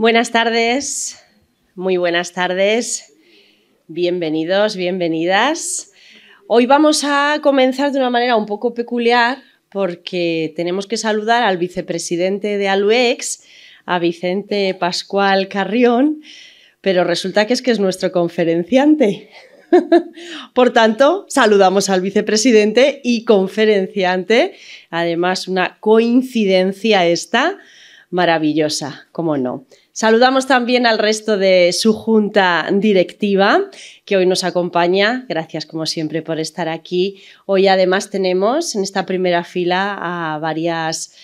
Buenas tardes, muy buenas tardes, bienvenidos, bienvenidas. Hoy vamos a comenzar de una manera un poco peculiar porque tenemos que saludar al vicepresidente de Aluex, a Vicente Pascual Carrión, pero resulta que es que es nuestro conferenciante. Por tanto, saludamos al vicepresidente y conferenciante, además una coincidencia esta maravillosa, como no. Saludamos también al resto de su junta directiva que hoy nos acompaña. Gracias como siempre por estar aquí. Hoy además tenemos en esta primera fila a varias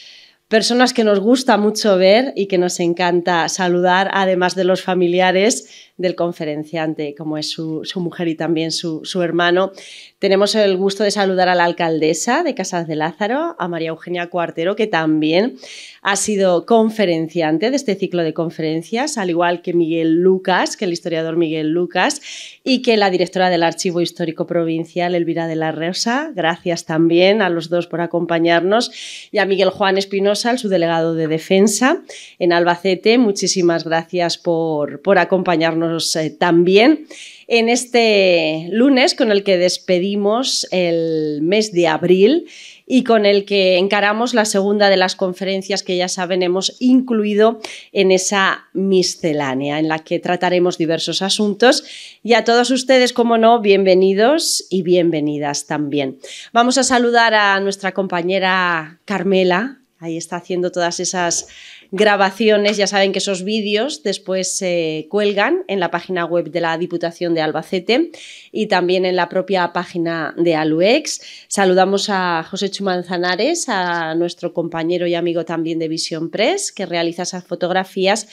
personas que nos gusta mucho ver y que nos encanta saludar, además de los familiares del conferenciante, como es su, mujer y también su, hermano. Tenemos el gusto de saludar a la alcaldesa de Casas de Lázaro, a María Eugenia Cuartero, que también ha sido conferenciante de este ciclo de conferencias, al igual que Miguel Lucas, que el historiador Miguel Lucas, y que la directora del Archivo Histórico Provincial, Elvira de la Rosa. Gracias también a los dos por acompañarnos y a Miguel Juan Espinosa, el delegado de Defensa en Albacete. Muchísimas gracias por, por acompañarnos eh, también en este lunes con el que despedimos el mes de abril y con el que encaramos la segunda de las conferencias que ya saben hemos incluido en esa miscelánea en la que trataremos diversos asuntos. Y a todos ustedes, como no, bienvenidos y bienvenidas también. Vamos a saludar a nuestra compañera Carmela, ahí está haciendo todas esas grabaciones, ya saben que esos vídeos después se cuelgan en la página web de la Diputación de Albacete y también en la propia página de Aluex. Saludamos a José Chumanzanares, a nuestro compañero y amigo también de Visión Press, que realiza esas fotografías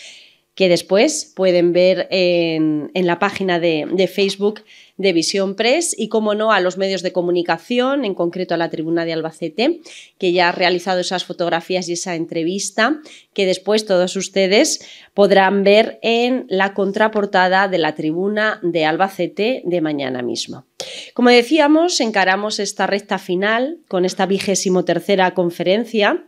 que después pueden ver en, la página de, de, Facebook de Visión Press y, como no, a los medios de comunicación, en concreto a la Tribuna de Albacete, que ya ha realizado esas fotografías y esa entrevista, que después todos ustedes podrán ver en la contraportada de la Tribuna de Albacete de mañana mismo. Como decíamos, encaramos esta recta final con esta vigésimo tercera conferencia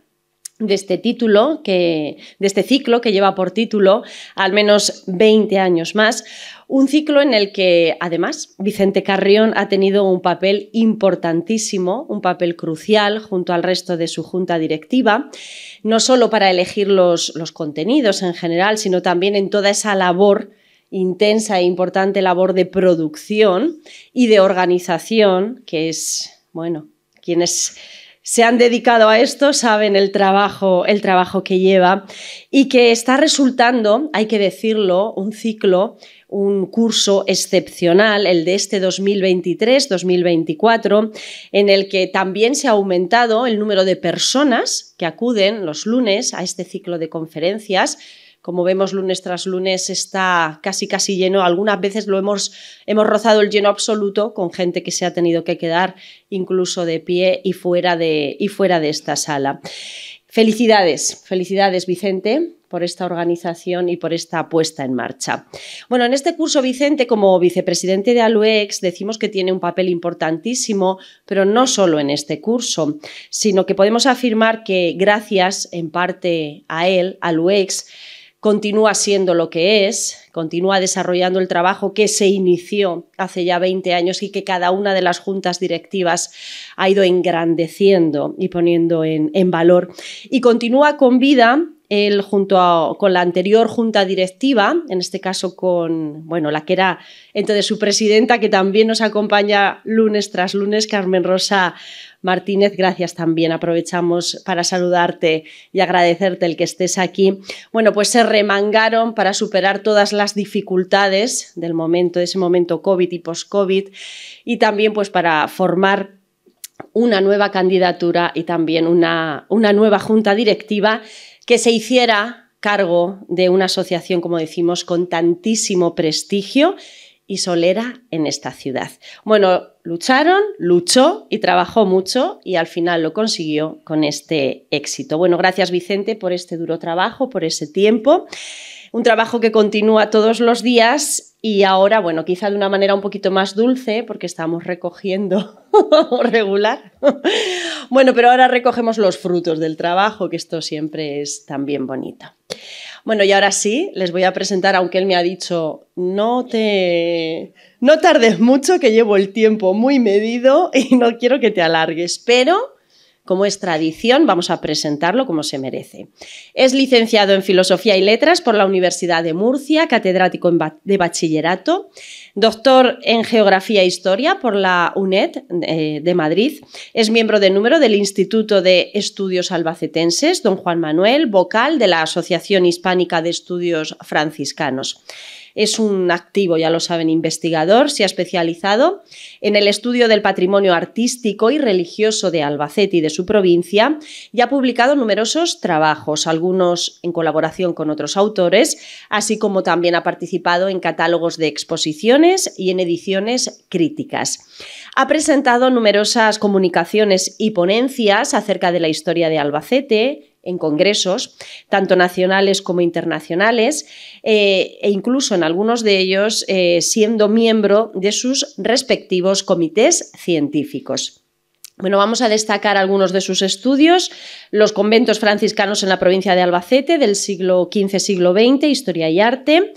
de este título, que, de este ciclo que lleva por título al menos 20 años más, un ciclo en el que, además, Vicente Carrión ha tenido un papel importantísimo, un papel crucial junto al resto de su junta directiva, no solo para elegir los, los contenidos en general, sino también en toda esa labor intensa e importante labor de producción y de organización, que es, bueno, quienes se han dedicado a esto saben el trabajo, el trabajo que lleva y que está resultando, hay que decirlo, un ciclo, un curso excepcional, el de este 2023-2024, en el que también se ha aumentado el número de personas que acuden los lunes a este ciclo de conferencias como vemos lunes tras lunes, está casi casi lleno. Algunas veces lo hemos, hemos rozado el lleno absoluto con gente que se ha tenido que quedar incluso de pie y fuera de, y fuera de esta sala. Felicidades, felicidades Vicente por esta organización y por esta puesta en marcha. Bueno, en este curso Vicente, como vicepresidente de Aluex, decimos que tiene un papel importantísimo, pero no solo en este curso, sino que podemos afirmar que gracias en parte a él, Aluex, continúa siendo lo que es, continúa desarrollando el trabajo que se inició hace ya 20 años y que cada una de las juntas directivas ha ido engrandeciendo y poniendo en, en valor. Y continúa con vida él junto con la anterior junta directiva, en este caso con, bueno, la que era entonces su presidenta, que también nos acompaña lunes tras lunes, Carmen Rosa Martínez, gracias también. Aprovechamos para saludarte y agradecerte el que estés aquí. Bueno, pues se remangaron para superar todas las dificultades del momento, de ese momento COVID y post-COVID, y también pues para formar una nueva candidatura y también una, una nueva junta directiva que se hiciera cargo de una asociación, como decimos, con tantísimo prestigio y solera en esta ciudad. Bueno, lucharon, luchó y trabajó mucho y al final lo consiguió con este éxito. Bueno, gracias Vicente por este duro trabajo, por ese tiempo un trabajo que continúa todos los días y ahora, bueno, quizá de una manera un poquito más dulce, porque estamos recogiendo regular. bueno, pero ahora recogemos los frutos del trabajo, que esto siempre es también bonito. Bueno, y ahora sí, les voy a presentar, aunque él me ha dicho, no te... No tardes mucho, que llevo el tiempo muy medido y no quiero que te alargues, pero como es tradición, vamos a presentarlo como se merece. Es licenciado en Filosofía y Letras por la Universidad de Murcia, catedrático de bachillerato, doctor en Geografía e Historia por la UNED eh, de Madrid, es miembro de número del Instituto de Estudios Albacetenses, don Juan Manuel, vocal de la Asociación Hispánica de Estudios Franciscanos es un activo, ya lo saben, investigador, se ha especializado en el estudio del patrimonio artístico y religioso de Albacete y de su provincia y ha publicado numerosos trabajos, algunos en colaboración con otros autores, así como también ha participado en catálogos de exposiciones y en ediciones críticas. Ha presentado numerosas comunicaciones y ponencias acerca de la historia de Albacete, en congresos, tanto nacionales como internacionales, eh, e incluso en algunos de ellos eh, siendo miembro de sus respectivos comités científicos. Bueno, vamos a destacar algunos de sus estudios. Los conventos franciscanos en la provincia de Albacete del siglo XV, siglo XX, Historia y Arte.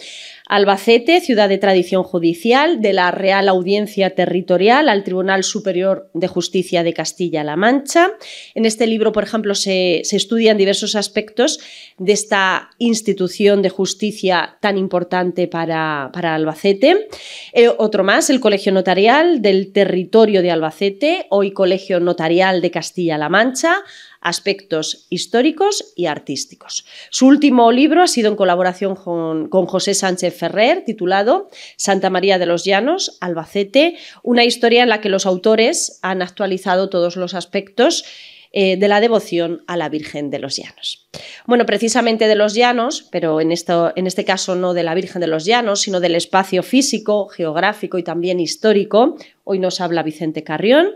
Albacete, ciudad de tradición judicial, de la Real Audiencia Territorial al Tribunal Superior de Justicia de Castilla-La Mancha. En este libro, por ejemplo, se, estudian diversos aspectos de esta institución de justicia tan importante para, Albacete. Eh, otro más, el Colegio Notarial del Territorio de Albacete, hoy Colegio Notarial de Castilla-La Mancha, aspectos históricos y artísticos. Su último libro ha sido en colaboración con, José Sánchez Ferrer, titulado Santa María de los Llanos, Albacete, una historia en la que los autores han actualizado todos los aspectos eh, de la devoción a la Virgen de los Llanos. Bueno, precisamente de los llanos, pero en, esto, en este caso no de la Virgen de los Llanos, sino del espacio físico, geográfico y también histórico. Hoy nos habla Vicente Carrión,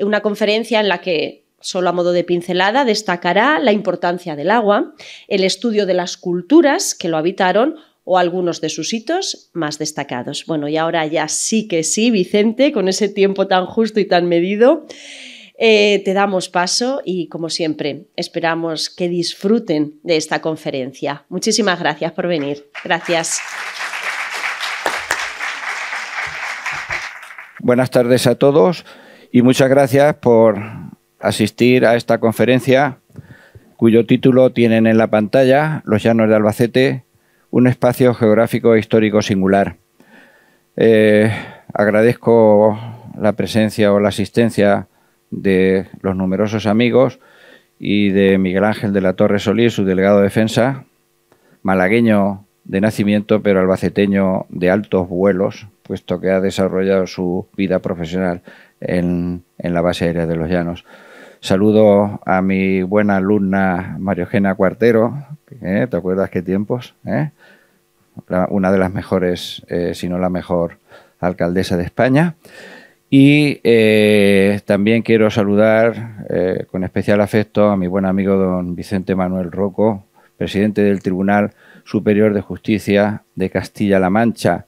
una conferencia en la que solo a modo de pincelada, destacará la importancia del agua, el estudio de las culturas que lo habitaron o algunos de sus hitos más destacados. Bueno, y ahora ya sí que sí, Vicente, con ese tiempo tan justo y tan medido, eh, te damos paso y, como siempre, esperamos que disfruten de esta conferencia. Muchísimas gracias por venir. Gracias. Buenas tardes a todos y muchas gracias por asistir a esta conferencia cuyo título tienen en la pantalla Los Llanos de Albacete, un espacio geográfico e histórico singular. Eh, agradezco la presencia o la asistencia de los numerosos amigos y de Miguel Ángel de la Torre Solís, su delegado de defensa, malagueño de nacimiento pero albaceteño de altos vuelos, puesto que ha desarrollado su vida profesional en la base aérea de los Llanos. Saludo a mi buena alumna Eugenia Cuartero, ¿eh? ¿te acuerdas qué tiempos? Eh? una de las mejores, eh, si no la mejor, alcaldesa de España. Y también quiero saludar con especial afecto a mi buen amigo don Vicente Manuel Roco, presidente del Tribunal Superior de Justicia de Castilla-La Mancha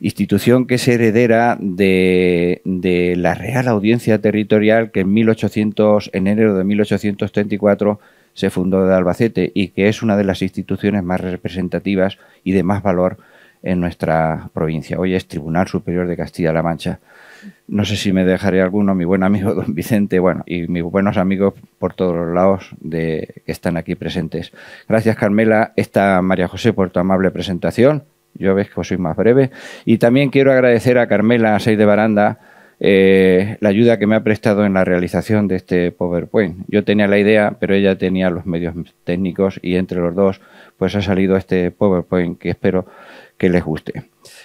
institución que es heredera de, la Real Audiencia Territorial que en 1800, enero de 1834 se fundó de Albacete y que es una de las instituciones más representativas y de más valor en nuestra provincia. Hoy es Tribunal Superior de Castilla-La Mancha. No sé si me dejaré alguno, mi buen amigo don Vicente, bueno, y mis buenos amigos por todos los lados de, que están aquí presentes. Gracias, Carmela, esta María José, por tu amable presentación. Yo ves que soy más breve. Y también quiero agradecer a Carmela Seis de Baranda eh, la ayuda que me ha prestado en la realización de este PowerPoint. Yo tenía la idea, pero ella tenía los medios técnicos y entre los dos pues ha salido este PowerPoint que espero que les guste.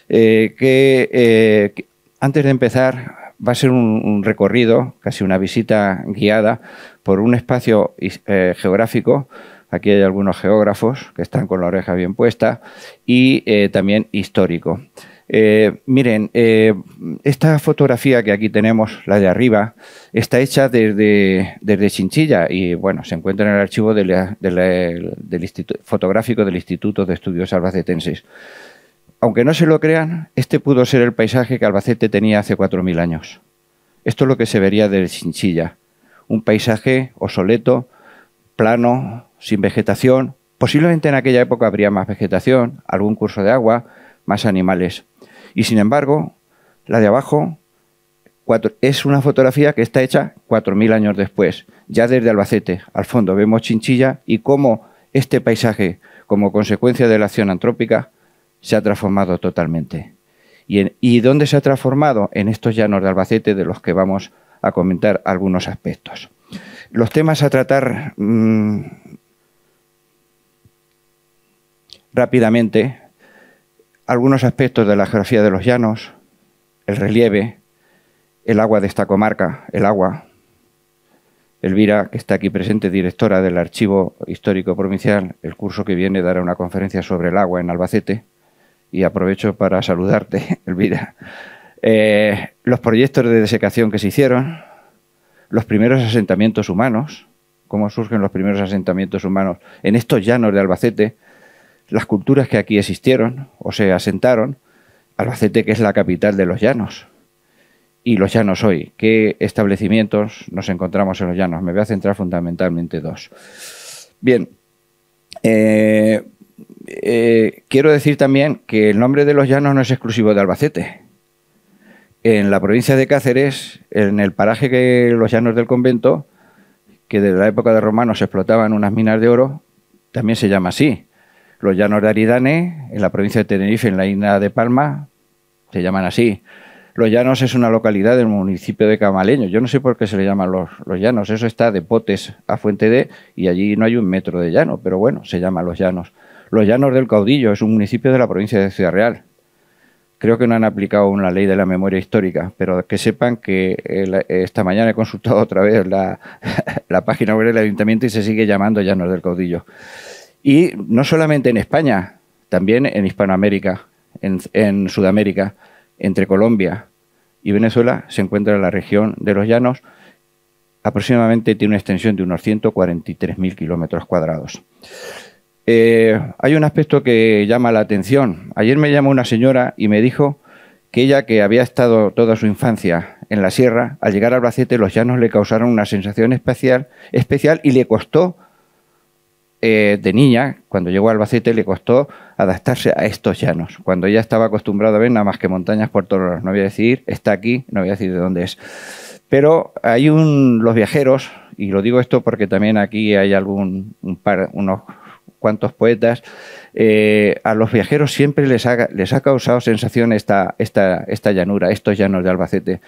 Eh, eh, que, antes de empezar va a ser un, recorrido, casi una visita guiada por un espacio geográfico Aquí hay algunos geógrafos que están con la oreja bien puesta y eh, también histórico. Eh, miren, eh, esta fotografía que aquí tenemos, la de arriba, está hecha desde, desde Chinchilla y bueno, se encuentra en el archivo fotográfico del Instituto de Estudios Albacetenses. Aunque no se lo crean, este pudo ser el paisaje que Albacete tenía hace 4.000 años. Esto es lo que se vería desde Chinchilla, un paisaje obsoleto, plano, sin vegetación. Posiblemente en aquella época habría más vegetación, algún curso de agua, más animales. Y sin embargo, la de abajo es una fotografía que está hecha 4.000 años después, ya desde Albacete. Al fondo vemos Chinchilla y cómo este paisaje, como consecuencia de la acción antrópica, se ha transformado totalmente. ¿Y, dónde se ha transformado? En estos llanos de Albacete de los que vamos a comentar algunos aspectos. Los temas a tratar... Mm, rápidamente algunos aspectos de la geografía de los llanos, el relieve, el agua de esta comarca, el agua. Elvira, que está aquí presente, directora del Archivo Histórico Provincial, el curso que viene dará una conferencia sobre el agua en Albacete. Y aprovecho para saludarte, Elvira. Eh, los proyectos de desecación que se hicieron, los primeros asentamientos humanos, cómo surgen los primeros asentamientos humanos en estos llanos de Albacete, las culturas que aquí existieron o se asentaron, Albacete que es la capital de los llanos. Y los llanos hoy, ¿qué establecimientos nos encontramos en los llanos? Me voy a centrar fundamentalmente dos. Bien, eh, eh, quiero decir también que el nombre de los llanos no es exclusivo de Albacete. En la provincia de Cáceres, en el paraje que los llanos del convento, que desde la época de romanos explotaban unas minas de oro, también se llama así. Los llanos de Aridane, en la provincia de Tenerife, en la isla de Palma, se llaman así. Los Llanos es una localidad del municipio de Camaleño. Yo no sé por qué se le llaman los, Llanos. Eso está de Potes a Fuente de y allí no hay un metro de llano, pero bueno, se llaman Los Llanos. Los Llanos del Caudillo es un municipio de la provincia de Ciudad Real. Creo que no han aplicado una ley de la memoria histórica, pero que sepan que eh, esta mañana he consultado otra vez la, la página web del ayuntamiento y se sigue llamando Llanos del Caudillo. Y no solamente en España, también en Hispanoamérica, en, Sudamérica, entre Colombia y Venezuela se encuentra la región de los llanos, aproximadamente tiene una extensión de unos 143.000 kilómetros cuadrados. Eh, hay un aspecto que llama la atención. Ayer me llamó una señora y me dijo que ella, que había estado toda su infancia en la sierra, al llegar a Bracete los llanos le causaron una sensación especial, especial y le costó eh, de niña, cuando llegó a Albacete, le costó adaptarse a estos llanos. Cuando ella estaba acostumbrada a ver nada más que montañas por todos lados. No voy a decir, está aquí, no voy a decir de dónde es. Pero hay un, los viajeros, y lo digo esto porque también aquí hay algún, par, unos cuantos poetas, eh, a los viajeros siempre les ha, causado sensación esta, esta llanura, estos llanos de Albacete.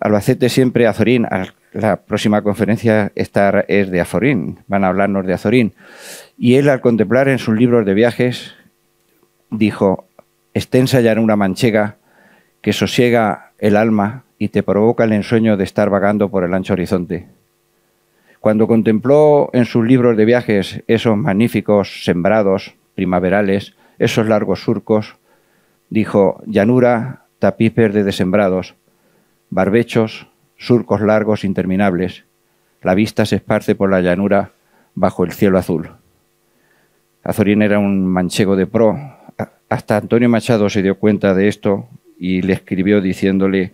Albacete siempre Azorín. La próxima conferencia estar es de Azorín. Van a hablarnos de Azorín. Y él al contemplar en sus libros de viajes dijo, extensa una manchega que sosiega el alma y te provoca el ensueño de estar vagando por el ancho horizonte. Cuando contempló en sus libros de viajes esos magníficos sembrados primaverales, esos largos surcos, dijo, llanura, tapiz de sembrados, barbechos, surcos largos interminables. La vista se esparce por la llanura bajo el cielo azul. Azorín era un manchego de pro. Hasta Antonio Machado se dio cuenta de esto y le escribió diciéndole,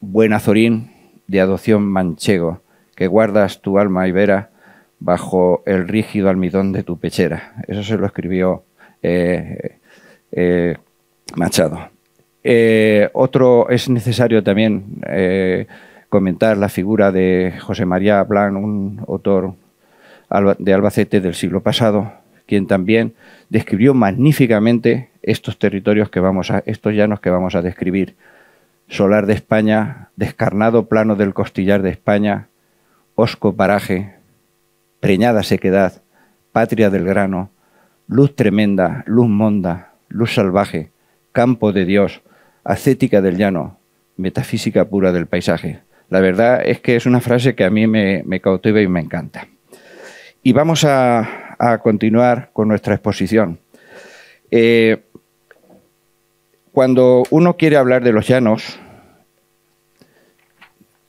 buen Azorín de adopción manchego, que guardas tu alma ibera bajo el rígido almidón de tu pechera. Eso se lo escribió eh, eh, Machado. Eh, otro es necesario también eh, comentar la figura de José María Blanc, un autor de Albacete del siglo pasado, quien también describió magníficamente estos territorios que vamos a, estos llanos que vamos a describir. Solar de España, descarnado plano del costillar de España, osco paraje, preñada sequedad, patria del grano, luz tremenda, luz monda, luz salvaje, campo de Dios, ascética del llano, metafísica pura del paisaje. La verdad es que es una frase que a mí me, cautiva y me encanta. Y vamos a, continuar con nuestra exposición. Eh, cuando uno quiere hablar de los llanos,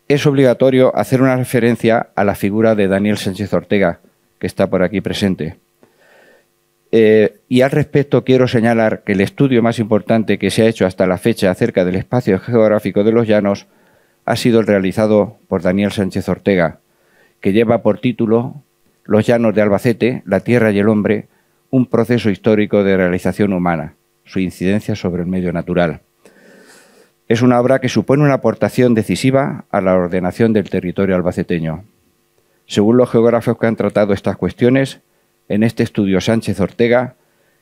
es obligatorio hacer una referencia a la figura de Daniel Sánchez Ortega, que está por aquí presente. Eh, y al respecto quiero señalar que el estudio más importante que se ha hecho hasta la fecha acerca del espacio geográfico de los llanos ha sido el realizado por Daniel Sánchez Ortega, que lleva por título Los llanos de Albacete, la tierra y el hombre, un proceso histórico de realización humana, su incidencia sobre el medio natural. Es una obra que supone una aportación decisiva a la ordenación del territorio albaceteño. Según los geógrafos que han tratado estas cuestiones, en este estudio Sánchez Ortega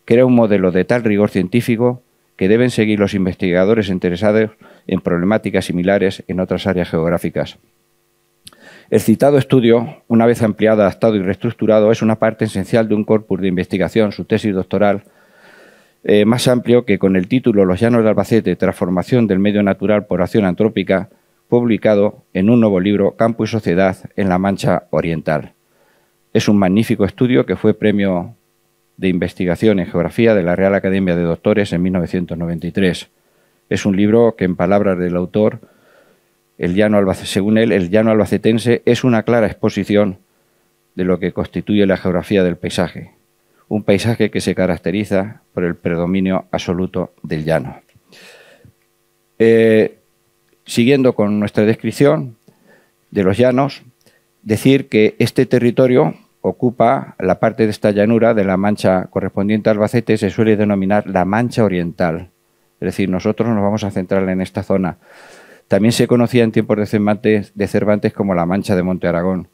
crea un modelo de tal rigor científico que deben seguir los investigadores interesados en problemáticas similares en otras áreas geográficas. El citado estudio, una vez ampliado, adaptado y reestructurado, es una parte esencial de un corpus de investigación, su tesis doctoral, eh, más amplio que con el título Los Llanos de Albacete, Transformación del Medio Natural por Acción Antrópica, publicado en un nuevo libro, Campo y Sociedad en la Mancha Oriental. Es un magnífico estudio que fue premio de investigación en geografía de la Real Academia de Doctores en 1993. Es un libro que, en palabras del autor, el llano según él, el llano albacetense es una clara exposición de lo que constituye la geografía del paisaje, un paisaje que se caracteriza por el predominio absoluto del llano. Eh, siguiendo con nuestra descripción de los llanos, decir que este territorio ocupa la parte de esta llanura de la mancha correspondiente a Albacete, se suele denominar la mancha oriental. Es decir, nosotros nos vamos a centrar en esta zona. También se conocía en tiempos de Cervantes, como la mancha de Monte Aragón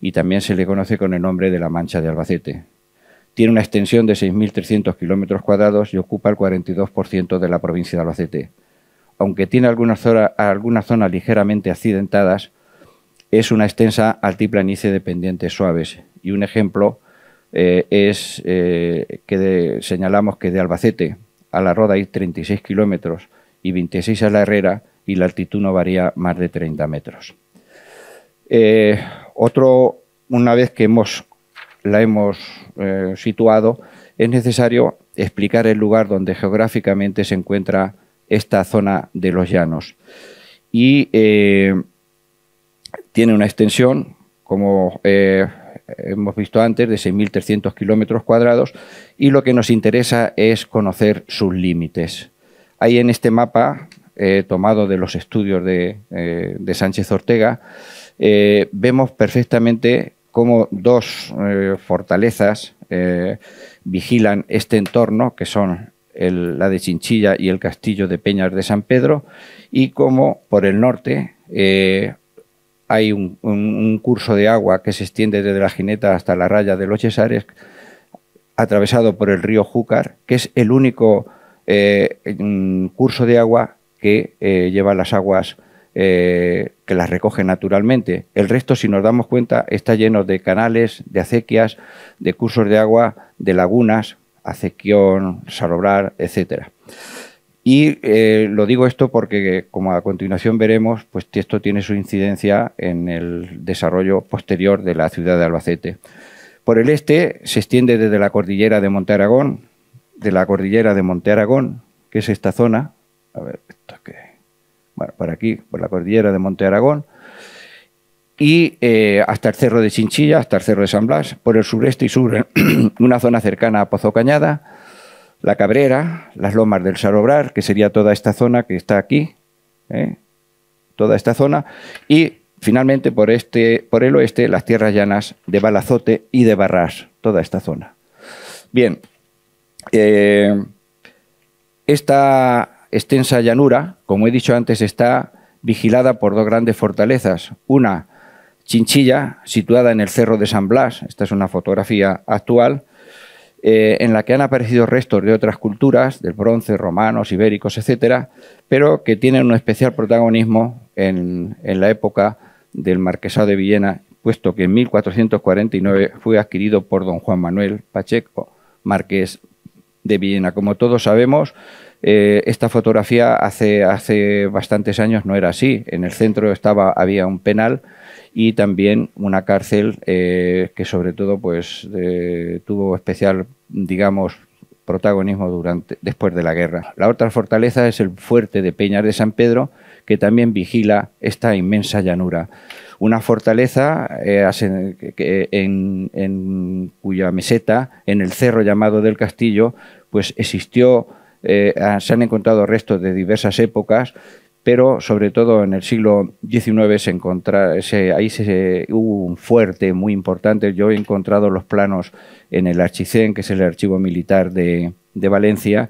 y también se le conoce con el nombre de la mancha de Albacete. Tiene una extensión de 6.300 kilómetros cuadrados y ocupa el 42% de la provincia de Albacete. Aunque tiene algunas zonas ligeramente accidentadas, es una extensa altiplanicie de pendientes suaves. Y un ejemplo eh, es eh, que señalamos que de Albacete a la Roda hay 36 kilómetros y 26 a la Herrera y la altitud no varía más de 30 metros. Eh, otro, una vez que hemos, la hemos situado, es necesario explicar el lugar donde geográficamente se encuentra esta zona de los llanos. Y tiene una extensión, como eh, hemos visto antes, de 6.300 kilómetros cuadrados y lo que nos interesa es conocer sus límites. Ahí en este mapa, eh, tomado de los estudios de, eh, Sánchez Ortega, vemos perfectamente cómo dos fortalezas vigilan este entorno, que son la de Chinchilla y el castillo de Peñas de San Pedro, y cómo por el norte hay un, curso de agua que se extiende desde la jineta hasta la raya de los Cesares, atravesado por el río Júcar, que es el único eh, curso de agua que eh, lleva las aguas eh, que las recoge naturalmente. El resto, si nos damos cuenta, está lleno de canales, de acequias, de cursos de agua, de lagunas, acequión, salobrar, etcétera. Y eh, lo digo esto porque, como a continuación veremos, pues esto tiene su incidencia en el desarrollo posterior de la ciudad de Albacete. Por el este se extiende desde la cordillera de Monte Aragón, de la cordillera de Monte que es esta zona, a ver, esto que, bueno, por aquí, por la cordillera de Monte Aragón, y eh, hasta el cerro de Chinchilla, hasta el cerro de San Blas, por el sureste y sur, una zona cercana a Pozo Cañada, la Cabrera, las lomas del Sarobrar, que sería toda esta zona que está aquí, ¿eh? toda esta zona, y finalmente por, este, por el oeste las tierras llanas de Balazote y de Barras, toda esta zona. Bien, eh, esta extensa llanura, como he dicho antes, está vigilada por dos grandes fortalezas. Una, Chinchilla, situada en el Cerro de San Blas, esta es una fotografía actual, eh, en la que han aparecido restos de otras culturas, del bronce, romanos, ibéricos, etcétera, pero que tienen un especial protagonismo en, la época del Marquesado de Villena, puesto que en 1449 fue adquirido por don Juan Manuel Pacheco, marqués de Villena. Como todos sabemos, eh, esta fotografía hace, hace bastantes años no era así. En el centro estaba, había un penal y también una cárcel eh, que sobre todo pues eh, tuvo especial, digamos, protagonismo durante, después de la guerra. La otra fortaleza es el fuerte de Peñas de San Pedro, que también vigila esta inmensa llanura. Una fortaleza eh, en, cuya meseta, en el cerro llamado del Castillo, pues existió, se han encontrado restos de diversas épocas pero sobre todo en el siglo XIX se encontra, ahí hubo un fuerte muy importante. Yo he encontrado los planos en el Archicén, que es el archivo militar de, Valencia,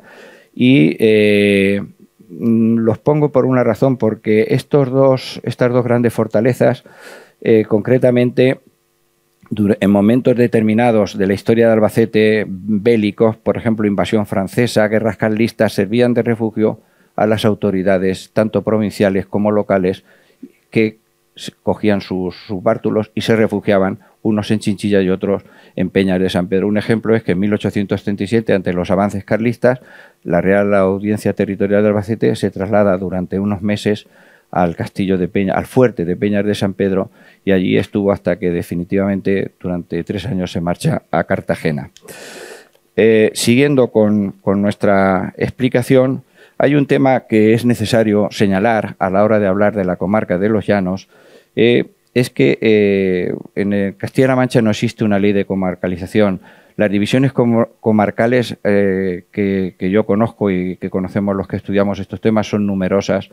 y eh, los pongo por una razón, porque estos dos, estas dos grandes fortalezas, eh, concretamente, en momentos determinados de la historia de Albacete, bélicos, por ejemplo, invasión francesa, guerras carlistas, servían de refugio a las autoridades, tanto provinciales como locales, que cogían sus, bártulos y se refugiaban unos en Chinchilla y otros en Peñar de San Pedro. Un ejemplo es que en 1837, ante los avances carlistas, la Real Audiencia Territorial de Albacete se traslada durante unos meses al castillo de Peña, al fuerte de Peñar de San Pedro, y allí estuvo hasta que definitivamente durante tres años se marcha a Cartagena. Eh, siguiendo con nuestra explicación, hay un tema que es necesario señalar a la hora de hablar de la comarca de los llanos, eh, es que eh, en Castilla-La Mancha no existe una ley de comarcalización. Las divisiones comarcales eh, que, yo conozco y que conocemos los que estudiamos estos temas son numerosas,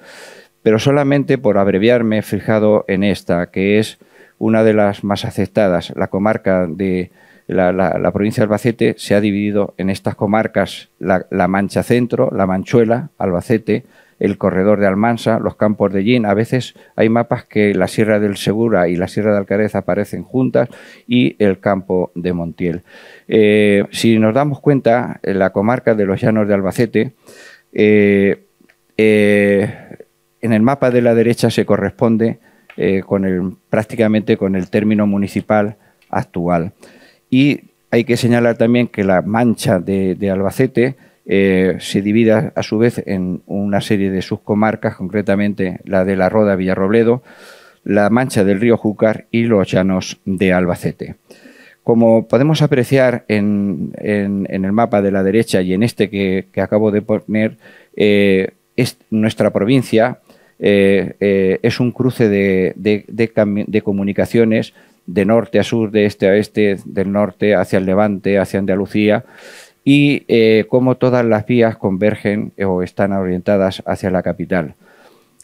pero solamente por abreviarme he fijado en esta, que es una de las más aceptadas, la comarca de la, provincia de Albacete se ha dividido en estas comarcas, la, Mancha Centro, la Manchuela, Albacete, el corredor de Almansa, los campos de Gin. A veces hay mapas que la Sierra del Segura y la Sierra de Alcarez aparecen juntas y el campo de Montiel. Eh, si nos damos cuenta, la comarca de los Llanos de Albacete, eh, eh, en el mapa de la derecha se corresponde con prácticamente con el término municipal actual. Y hay que señalar también que la mancha de, Albacete eh, se divide a su vez en una serie de subcomarcas, concretamente la de la Roda Villarrobledo, la mancha del río Júcar y los llanos de Albacete. Como podemos apreciar en, el mapa de la derecha y en este que, acabo de poner, eh, es nuestra provincia eh, es un cruce de, de, comunicaciones de norte a sur, de este a este, del norte hacia el levante, hacia Andalucía, y eh, cómo todas las vías convergen o están orientadas hacia la capital.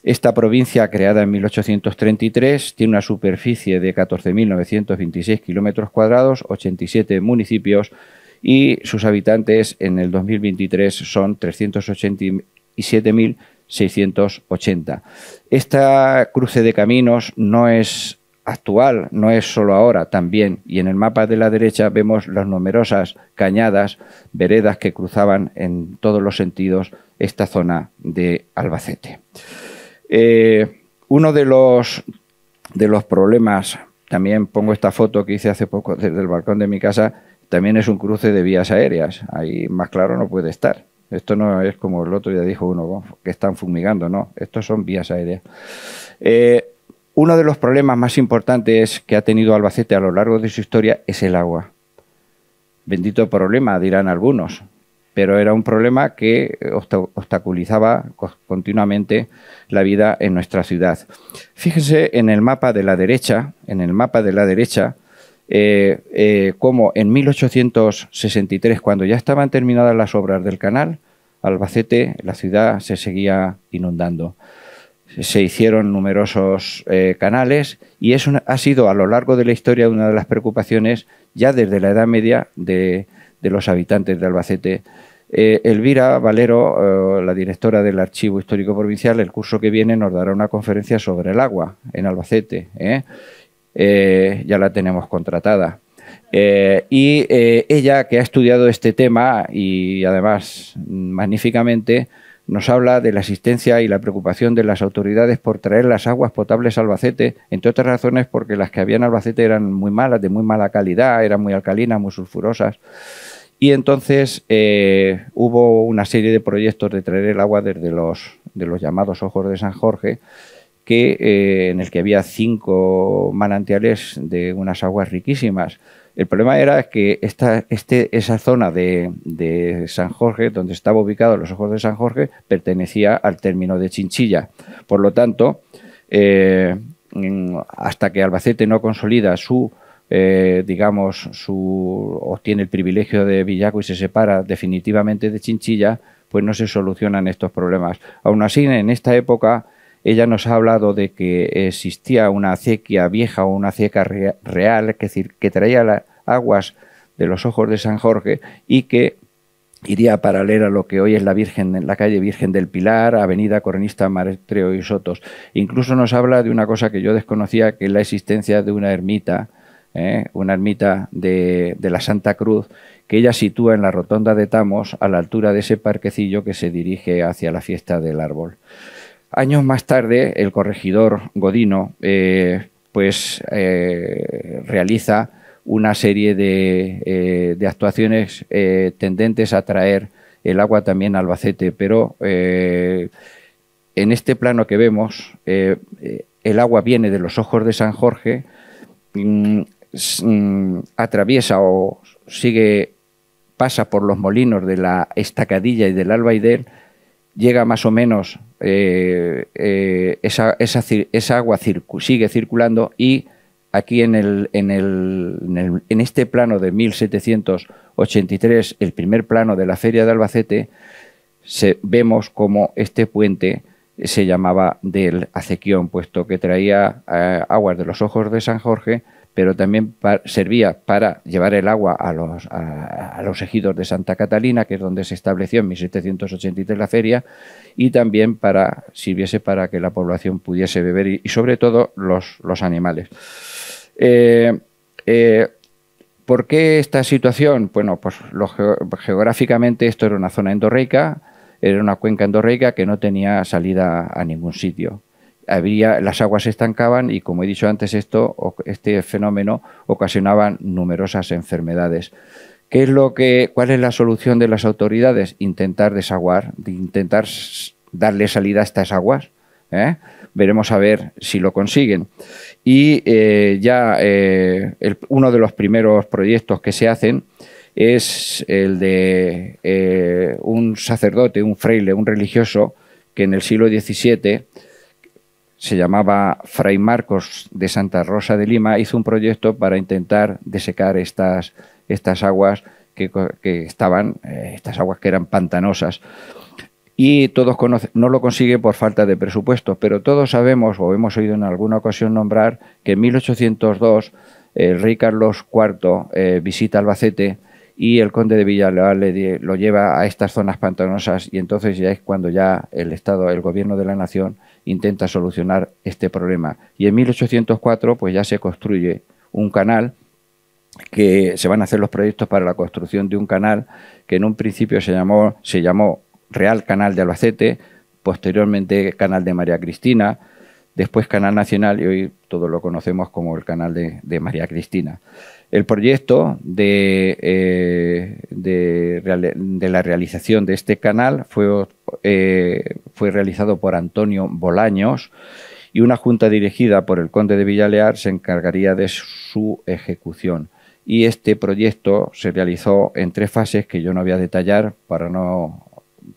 Esta provincia, creada en 1833, tiene una superficie de 14.926 kilómetros cuadrados, 87 municipios y sus habitantes en el 2023 son 387.680. Este cruce de caminos no es actual, no es solo ahora, también. Y en el mapa de la derecha vemos las numerosas cañadas, veredas que cruzaban en todos los sentidos esta zona de Albacete. Eh, uno de los, de los problemas, también pongo esta foto que hice hace poco desde el balcón de mi casa, también es un cruce de vías aéreas. Ahí más claro no puede estar. Esto no es como el otro día dijo uno, que están fumigando, no, estos son vías aéreas. Eh, uno de los problemas más importantes que ha tenido Albacete a lo largo de su historia es el agua. Bendito problema, dirán algunos, pero era un problema que obstaculizaba continuamente la vida en nuestra ciudad. Fíjense en el mapa de la derecha, en el mapa de la derecha, eh, eh, cómo en 1863, cuando ya estaban terminadas las obras del canal, Albacete, la ciudad, se seguía inundando se hicieron numerosos eh, canales y eso ha sido a lo largo de la historia una de las preocupaciones ya desde la Edad Media de, los habitantes de Albacete. Eh, Elvira Valero, eh, la directora del Archivo Histórico Provincial, el curso que viene nos dará una conferencia sobre el agua en Albacete. ya la tenemos contratada. y ella, que ha estudiado este tema y además magníficamente, nos habla de la asistencia y la preocupación de las autoridades por traer las aguas potables a Albacete, entre otras razones porque las que había en Albacete eran muy malas, de muy mala calidad, eran muy alcalinas, muy sulfurosas. Y entonces eh, hubo una serie de proyectos de traer el agua desde los, de los llamados Ojos de San Jorge, que, eh, en el que había cinco manantiales de unas aguas riquísimas el problema era que esta, este, esa zona de, de, San Jorge, donde estaba ubicado los ojos de San Jorge, pertenecía al término de Chinchilla. Por lo tanto, eh, hasta que Albacete no consolida su, eh, digamos, su, obtiene el privilegio de Villaco y se separa definitivamente de Chinchilla, pues no se solucionan estos problemas. Aún así, en esta época, ella nos ha hablado de que existía una acequia vieja o una acequia real es decir, que traía la, aguas de los ojos de San Jorge y que iría paralela a lo que hoy es la Virgen, la calle Virgen del Pilar, Avenida Coronista Maestreo y Sotos. Incluso nos habla de una cosa que yo desconocía, que es la existencia de una ermita, ¿eh? una ermita de, la Santa Cruz, que ella sitúa en la rotonda de Tamos, a la altura de ese parquecillo que se dirige hacia la fiesta del árbol. Años más tarde, el corregidor Godino, eh, pues eh, realiza una serie de, eh, actuaciones eh, tendentes a traer el agua también a Albacete, pero eh, en este plano que vemos, el agua viene de los ojos de San Jorge, mm, mm, atraviesa o sigue, pasa por los molinos de la Estacadilla y del Albaidel, llega más o menos, esa, agua sigue circulando y aquí en, el, en, el, en, este plano de 1783, el primer plano de la Feria de Albacete, se, vemos como este puente se llamaba del acequión, puesto que traía eh, aguas de los ojos de San Jorge, pero también servía para llevar el agua a los, a, los, ejidos de Santa Catalina, que es donde se estableció en 1783 la feria, y también para sirviese para que la población pudiese beber y, sobre todo los, los animales. Eh, eh, ¿Por qué esta situación? Bueno, pues geográficamente esto era una zona endorreica, era una cuenca endorreica que no tenía salida a ningún sitio. Había, las aguas se estancaban y, como he dicho antes, esto, este fenómeno ocasionaba numerosas enfermedades. ¿Qué es lo que, ¿Cuál es la solución de las autoridades? Intentar desaguar, intentar darle salida a estas aguas. ¿eh? Veremos a ver si lo consiguen y eh, ya eh, uno de los primeros proyectos que se hacen es el de eh, un sacerdote, un fraile, un religioso que en el siglo XVII se llamaba Fray Marcos de Santa Rosa de Lima, hizo un proyecto para intentar desecar estas, estas aguas que estaban, estas aguas que eran pantanosas y todos conocen, no lo consigue por falta de presupuesto, pero todos sabemos o hemos oído en alguna ocasión nombrar que en 1802 el rey Carlos IV eh, visita Albacete y el conde de Villalobos lo lleva a estas zonas pantanosas y entonces ya es cuando ya el Estado, el gobierno de la nación intenta solucionar este problema. Y en 1804 pues ya se construye un canal que se van a hacer los proyectos para la construcción de un canal que en un principio se llamó, se llamó Real Canal de Albacete, posteriormente Canal de María Cristina, después Canal Nacional y hoy todos lo conocemos como el Canal de, María Cristina. El proyecto eh, de, la realización de este canal fue, eh, fue realizado por Antonio Bolaños y una junta dirigida por el conde de Villalear se encargaría de su ejecución. Y este proyecto se realizó en tres fases que yo no voy a detallar para no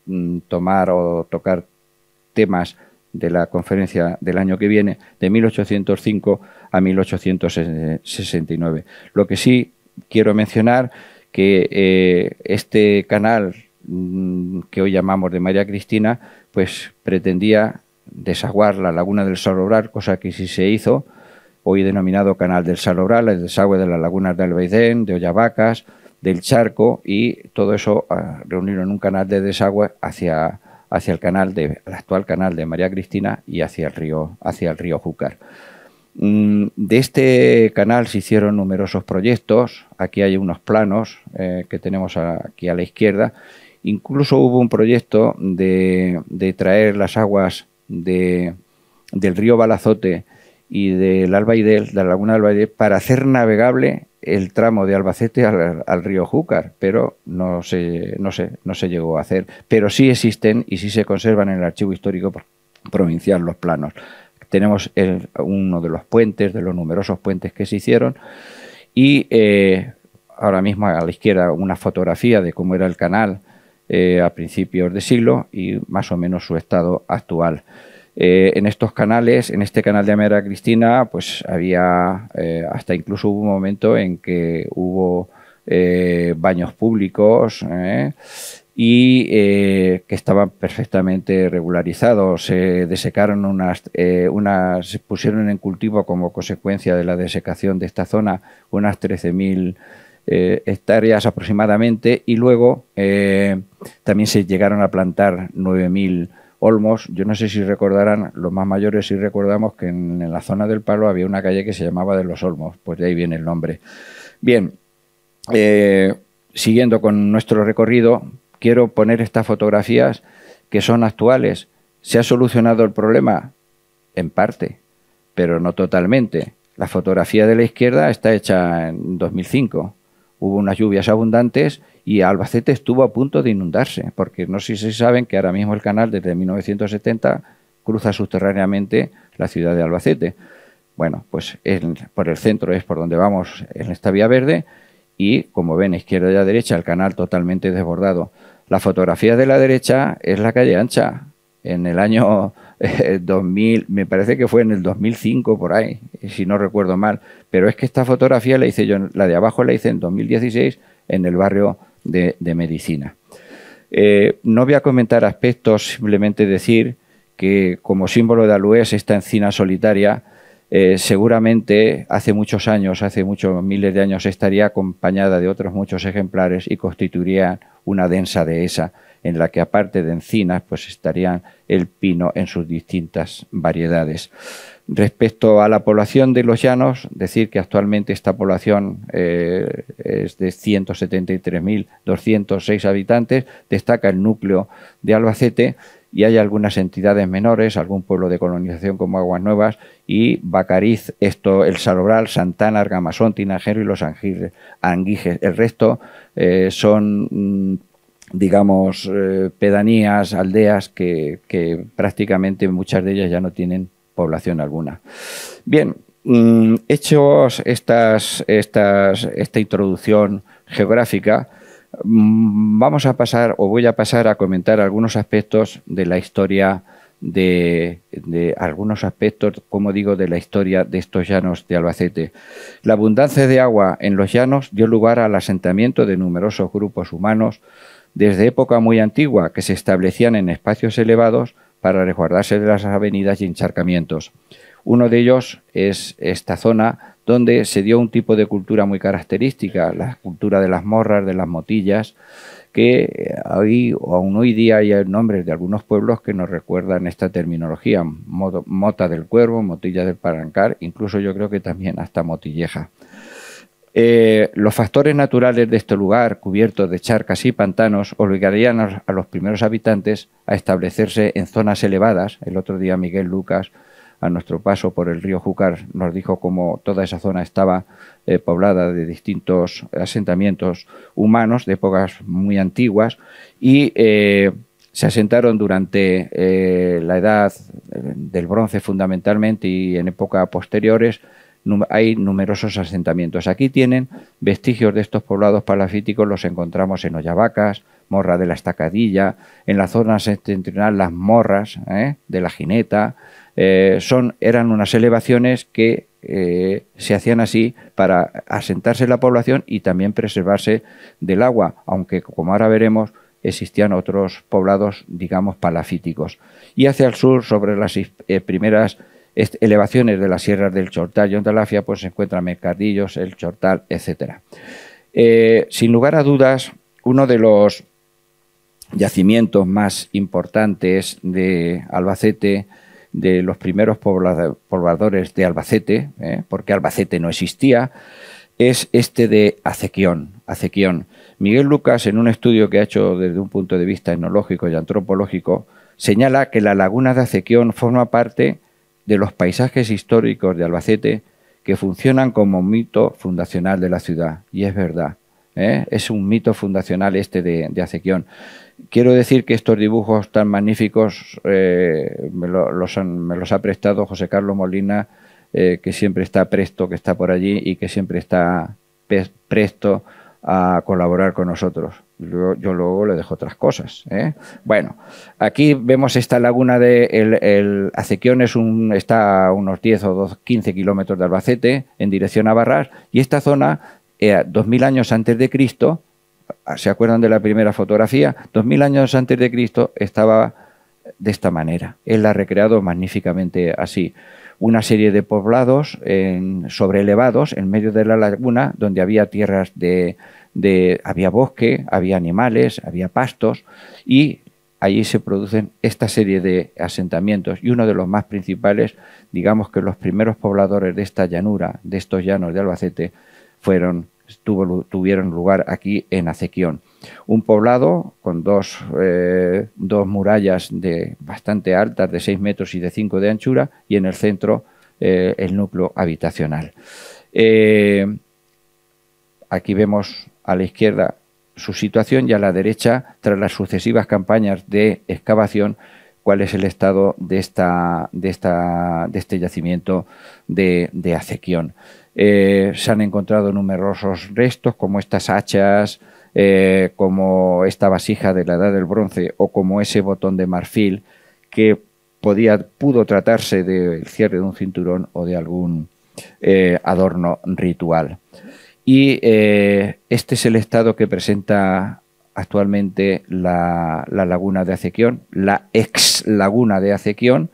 Mm, tomar o tocar temas de la conferencia del año que viene, de 1805 a 1869. Lo que sí quiero mencionar que eh, este canal mm, que hoy llamamos de María Cristina, pues pretendía desaguar la laguna del Salobral, cosa que sí se hizo, hoy denominado Canal del Salobral, el desagüe de las lagunas de Albaidén, de Ollavacas, del charco y todo eso ah, reunieron en un canal de desagüe hacia, hacia el canal de, actual canal de María Cristina y hacia el río, hacia el río Júcar. Mm, de este canal se hicieron numerosos proyectos. Aquí hay unos planos eh, que tenemos aquí a la izquierda. Incluso hubo un proyecto de, de traer las aguas de, del río Balazote y del Albaidel, de la laguna de Albaidel, para hacer navegable el tramo de Albacete al, río Júcar, pero no se, no, se, no se llegó a hacer. Pero sí existen y sí se conservan en el archivo histórico provincial los planos. Tenemos uno de los puentes, de los numerosos puentes que se hicieron, y eh, ahora mismo a la izquierda una fotografía de cómo era el canal eh, a principios de siglo y más o menos su estado actual. Eh, en estos canales, en este canal de Amera Cristina, pues había eh, hasta incluso hubo un momento en que hubo eh, baños públicos y que estaban perfectamente regularizados. Se desecaron unas, se pusieron en cultivo como consecuencia de la desecación de esta zona unas 13.000 hectáreas aproximadamente y luego también se llegaron a plantar 9.000 Olmos, yo no sé si recordarán, los más mayores si recordamos que en, la zona del Palo había una calle que se llamaba de los Olmos, pues de ahí viene el nombre. Bien, eh, siguiendo con nuestro recorrido, quiero poner estas fotografías que son actuales. ¿Se ha solucionado el problema? En parte, pero no totalmente. La fotografía de la izquierda está hecha en 2005 hubo unas lluvias abundantes y Albacete estuvo a punto de inundarse, porque no sé si saben que ahora mismo el canal desde 1970 cruza subterráneamente la ciudad de Albacete. Bueno, pues por el centro es por donde vamos en esta vía verde y como ven izquierda y a derecha el canal totalmente desbordado. La fotografía de la derecha es la calle ancha. En el año 2000, me parece que fue en el 2005 por ahí, si no recuerdo mal, pero es que esta fotografía la hice yo, la de abajo la hice en 2016 en el barrio de, Medicina. Eh, no voy a comentar aspectos, simplemente decir que como símbolo de Alués esta encina solitaria eh, seguramente hace muchos años, hace muchos miles de años estaría acompañada de otros muchos ejemplares y constituiría una densa dehesa en la que aparte de encinas, pues estarían el pino en sus distintas variedades. Respecto a la población de los llanos, decir que actualmente esta población eh, es de 173.206 habitantes, destaca el núcleo de Albacete y hay algunas entidades menores, algún pueblo de colonización como Aguas Nuevas y Bacariz, esto, El Salobral, Santana, Argamasón, Tinajero y Los Anguijes, El resto eh, son mm, digamos, eh, pedanías, aldeas, que, prácticamente muchas de ellas ya no tienen población alguna. Bien, mm, hechos estas, estas, esta introducción geográfica, mm, vamos a pasar o voy a pasar a comentar algunos aspectos de la historia de, de, algunos aspectos, como digo, de la historia de estos llanos de Albacete. La abundancia de agua en los llanos dio lugar al asentamiento de numerosos grupos humanos desde época muy antigua que se establecían en espacios elevados para resguardarse de las avenidas y encharcamientos. Uno de ellos es esta zona donde se dio un tipo de cultura muy característica, la cultura de las morras, de las motillas, que hoy, eh, aún hoy día hay nombres de algunos pueblos que nos recuerdan esta terminología, mota del cuervo, motilla del parancar, incluso yo creo que también hasta motilleja. Eh, los factores naturales de este lugar, cubiertos de charcas y pantanos, obligarían a, los primeros habitantes a establecerse en zonas elevadas. El otro día Miguel Lucas, a nuestro paso por el río Júcar, nos dijo cómo toda esa zona estaba eh, poblada de distintos asentamientos humanos de épocas muy antiguas y eh, se asentaron durante la edad del bronce fundamentalmente y en épocas posteriores hay numerosos asentamientos. Aquí tienen vestigios de estos poblados palafíticos, los encontramos en Ollavacas, Morra de la Estacadilla, en la zona septentrional las Morras ¿eh? de la Jineta. Eh, son, eran unas elevaciones que eh, se hacían así para asentarse la población y también preservarse del agua, aunque como ahora veremos existían otros poblados, digamos, palafíticos. Y hacia el sur, sobre las primeras elevaciones de las sierras del Chortal y Ondalafia, pues se encuentran Mercadillos, el Chortal, etc. Eh, sin lugar a dudas, uno de los yacimientos más importantes de Albacete, de los primeros pobladores de Albacete, eh, porque Albacete no existía, es este de Acequión. Acequión. Miguel Lucas, en un estudio que ha hecho desde un punto de vista etnológico y antropológico, señala que la laguna de Acequión forma parte de los paisajes históricos de Albacete que funcionan como mito fundacional de la ciudad. Y es verdad, ¿eh? es un mito fundacional este de, de, Acequión. Quiero decir que estos dibujos tan magníficos eh, me, los me, los ha prestado José Carlos Molina, eh, que siempre está presto, que está por allí y que siempre está presto a colaborar con nosotros. Yo, luego le dejo otras cosas. ¿eh? Bueno, aquí vemos esta laguna de el, Acequión, es un, está a unos 10 o 15 kilómetros de Albacete, en dirección a Barras, y esta zona, 2000 eh, años antes de Cristo, ¿se acuerdan de la primera fotografía? 2000 años antes de Cristo estaba de esta manera. Él la ha recreado magníficamente así. Una serie de poblados en, elevados en medio de la laguna donde había tierras de, de, había bosque, había animales, había pastos y allí se producen esta serie de asentamientos y uno de los más principales, digamos que los primeros pobladores de esta llanura, de estos llanos de Albacete, fueron, tuvieron lugar aquí en Acequión. Un poblado con dos, eh, murallas de bastante altas, de 6 metros y de 5 de anchura, y en el centro eh, el núcleo habitacional. Eh, aquí vemos a la izquierda su situación y a la derecha, tras las sucesivas campañas de excavación, cuál es el estado de, esta, de, esta, de este yacimiento de, acequión. Eh, se han encontrado numerosos restos, como estas hachas, eh, como esta vasija de la Edad del Bronce o como ese botón de marfil que podía, pudo tratarse del cierre de un cinturón o de algún eh, adorno ritual. Y eh, este es el estado que presenta actualmente la, laguna de Acequión, la ex laguna de Acequión.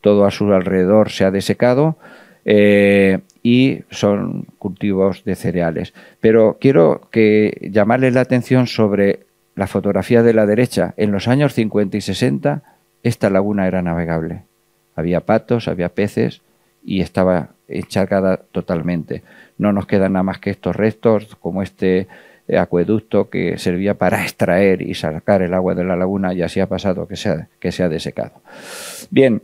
Todo a su alrededor se ha desecado eh, y son cultivos de cereales. Pero quiero que llamarles la atención sobre la fotografía de la derecha. En los años 50 y 60 esta laguna era navegable. Había patos, había peces y estaba encharcada totalmente. No nos quedan nada más que estos restos, como este eh, acueducto que servía para extraer y sacar el agua de la laguna y así ha pasado que se ha, que se ha desecado. Bien,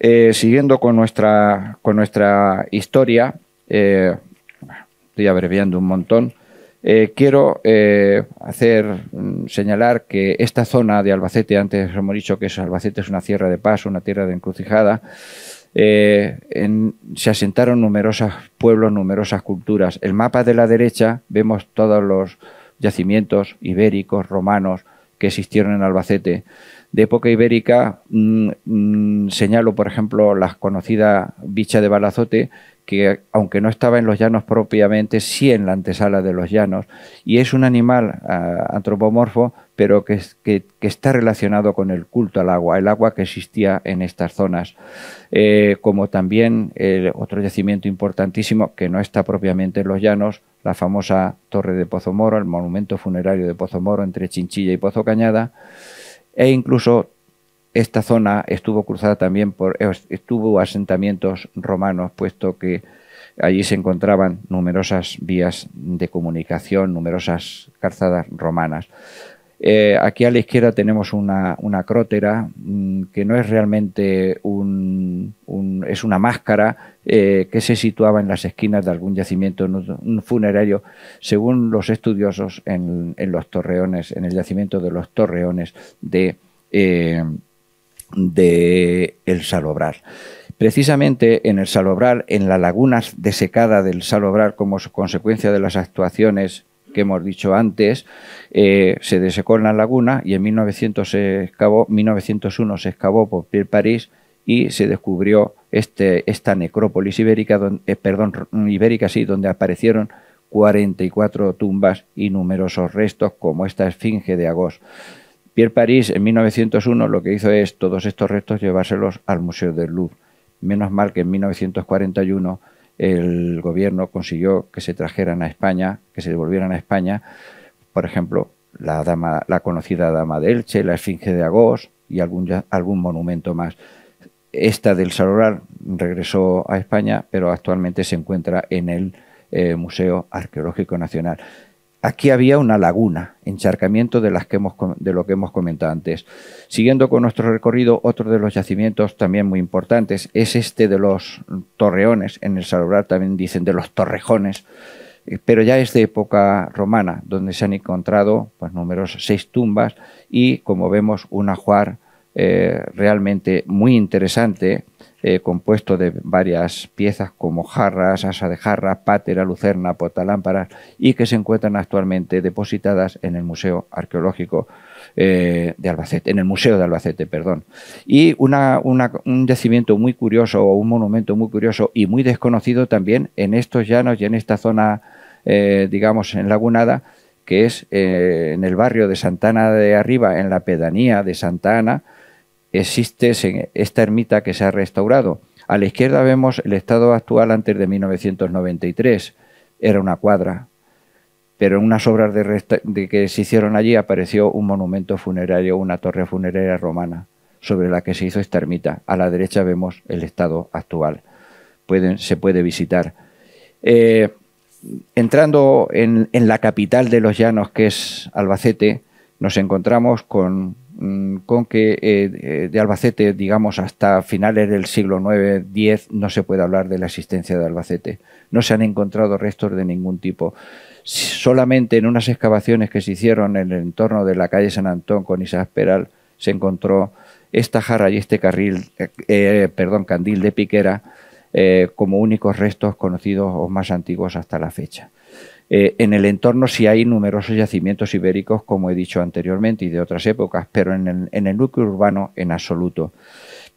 eh, siguiendo con nuestra, con nuestra historia, eh, estoy abreviando un montón, quiero hacer mm, señalar que esta zona de Albacete, antes hemos dicho que es Albacete es una tierra de paso una tierra de encrucijada, eh, se asentaron numerosos pueblos, numerosas culturas. El mapa de la derecha vemos todos los yacimientos ibéricos, romanos, que existieron en Albacete. De época ibérica mm, mm, señalo, por ejemplo, la conocida bicha de balazote, que aunque no estaba en los llanos propiamente, sí en la antesala de los llanos, y es un animal ah, antropomorfo, pero que, está relacionado con el culto al agua, el agua que existía en estas zonas, eh, como también eh, otro yacimiento importantísimo que no está propiamente en los llanos, la famosa Torre de Pozo Moro, el monumento funerario de Pozo Moro entre Chinchilla y Pozo Cañada, e incluso esta zona estuvo cruzada también por eh, estuvo asentamientos romanos, puesto que allí se encontraban numerosas vías de comunicación, numerosas calzadas romanas. Eh, aquí a la izquierda tenemos una, crótera mm, que no es realmente es una máscara eh, que se situaba en las esquinas de algún yacimiento un funerario, según los estudiosos en, los torreones, en el yacimiento de los torreones de, eh, el Salobrar. Precisamente en el Salobrar, en la laguna desecada del Salobrar como consecuencia de las actuaciones que hemos dicho antes, eh, se desecó en la laguna y en se excavó, 1901 se excavó por Pierre París y se descubrió este, esta necrópolis ibérica, donde eh, perdón, ibérica sí, donde aparecieron 44 tumbas y numerosos restos como esta esfinge de Agos. Pierre París en 1901 lo que hizo es todos estos restos llevárselos al Museo del Louvre. Menos mal que en 1941 el gobierno consiguió que se trajeran a España, que se devolvieran a España, por ejemplo, la, dama, la conocida Dama de Elche, la Esfinge de Agos y algún, algún monumento más. Esta del Saloral regresó a España, pero actualmente se encuentra en el eh, Museo Arqueológico Nacional. Aquí había una laguna, encharcamiento de, las que hemos, de lo que hemos comentado antes. Siguiendo con nuestro recorrido, otro de los yacimientos también muy importantes es este de los torreones, en el Salobrar también dicen de los torrejones, eh, pero ya es de época romana, donde se han encontrado pues, numerosas seis tumbas y, como vemos, un ajuar eh, realmente muy interesante eh, compuesto de varias piezas como jarras, asa de jarra, pátera, lucerna, potalámparas y que se encuentran actualmente depositadas en el Museo Arqueológico eh, de Albacete, en el Museo de Albacete, perdón. Y un yacimiento muy curioso o un monumento muy curioso y muy desconocido también en estos llanos y en esta zona, eh, digamos, en Lagunada, que es en el barrio de Santana de Arriba, en la pedanía de Santa Ana, existe esta ermita que se ha restaurado. A la izquierda vemos el estado actual antes de 1993. Era una cuadra, pero en unas obras de que se hicieron allí apareció un monumento funerario, una torre funeraria romana, sobre la que se hizo esta ermita. A la derecha vemos el estado actual. se puede visitar. Eh, entrando en, la capital de los llanos, que es Albacete, nos encontramos con Mm, con que eh, eh, de Albacete, digamos, hasta finales del siglo IX-X no se puede hablar de la existencia de Albacete. No se han encontrado restos de ningún tipo. Solamente en unas excavaciones que se hicieron en el entorno de la calle San Antón con Isas Peral se encontró esta jarra y este carril, eh, perdón, candil de piquera como únicos restos conocidos o más antiguos hasta la fecha. Eh, en el entorno sí hay numerosos yacimientos ibéricos, como he dicho anteriormente, y de otras épocas, pero en el, núcleo urbano en absoluto.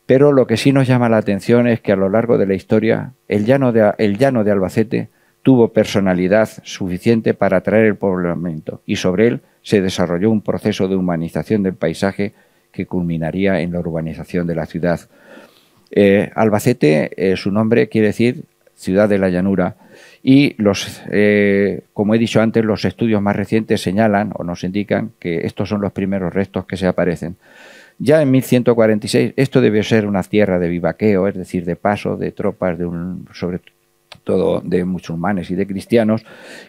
Pero lo que sí nos llama la atención es que a lo largo de la historia, el llano de, Albacete tuvo personalidad suficiente para atraer el poblamiento y sobre él se desarrolló un proceso de humanización del paisaje que culminaría en la urbanización de la ciudad. Eh, Albacete, eh, su nombre quiere decir ciudad de la llanura, y los, eh, como he dicho antes, los estudios más recientes señalan o nos indican que estos son los primeros restos que se aparecen. Ya en 1146, esto debe ser una tierra de vivaqueo, es decir, de paso de tropas, de un, sobre todo de musulmanes y de cristianos.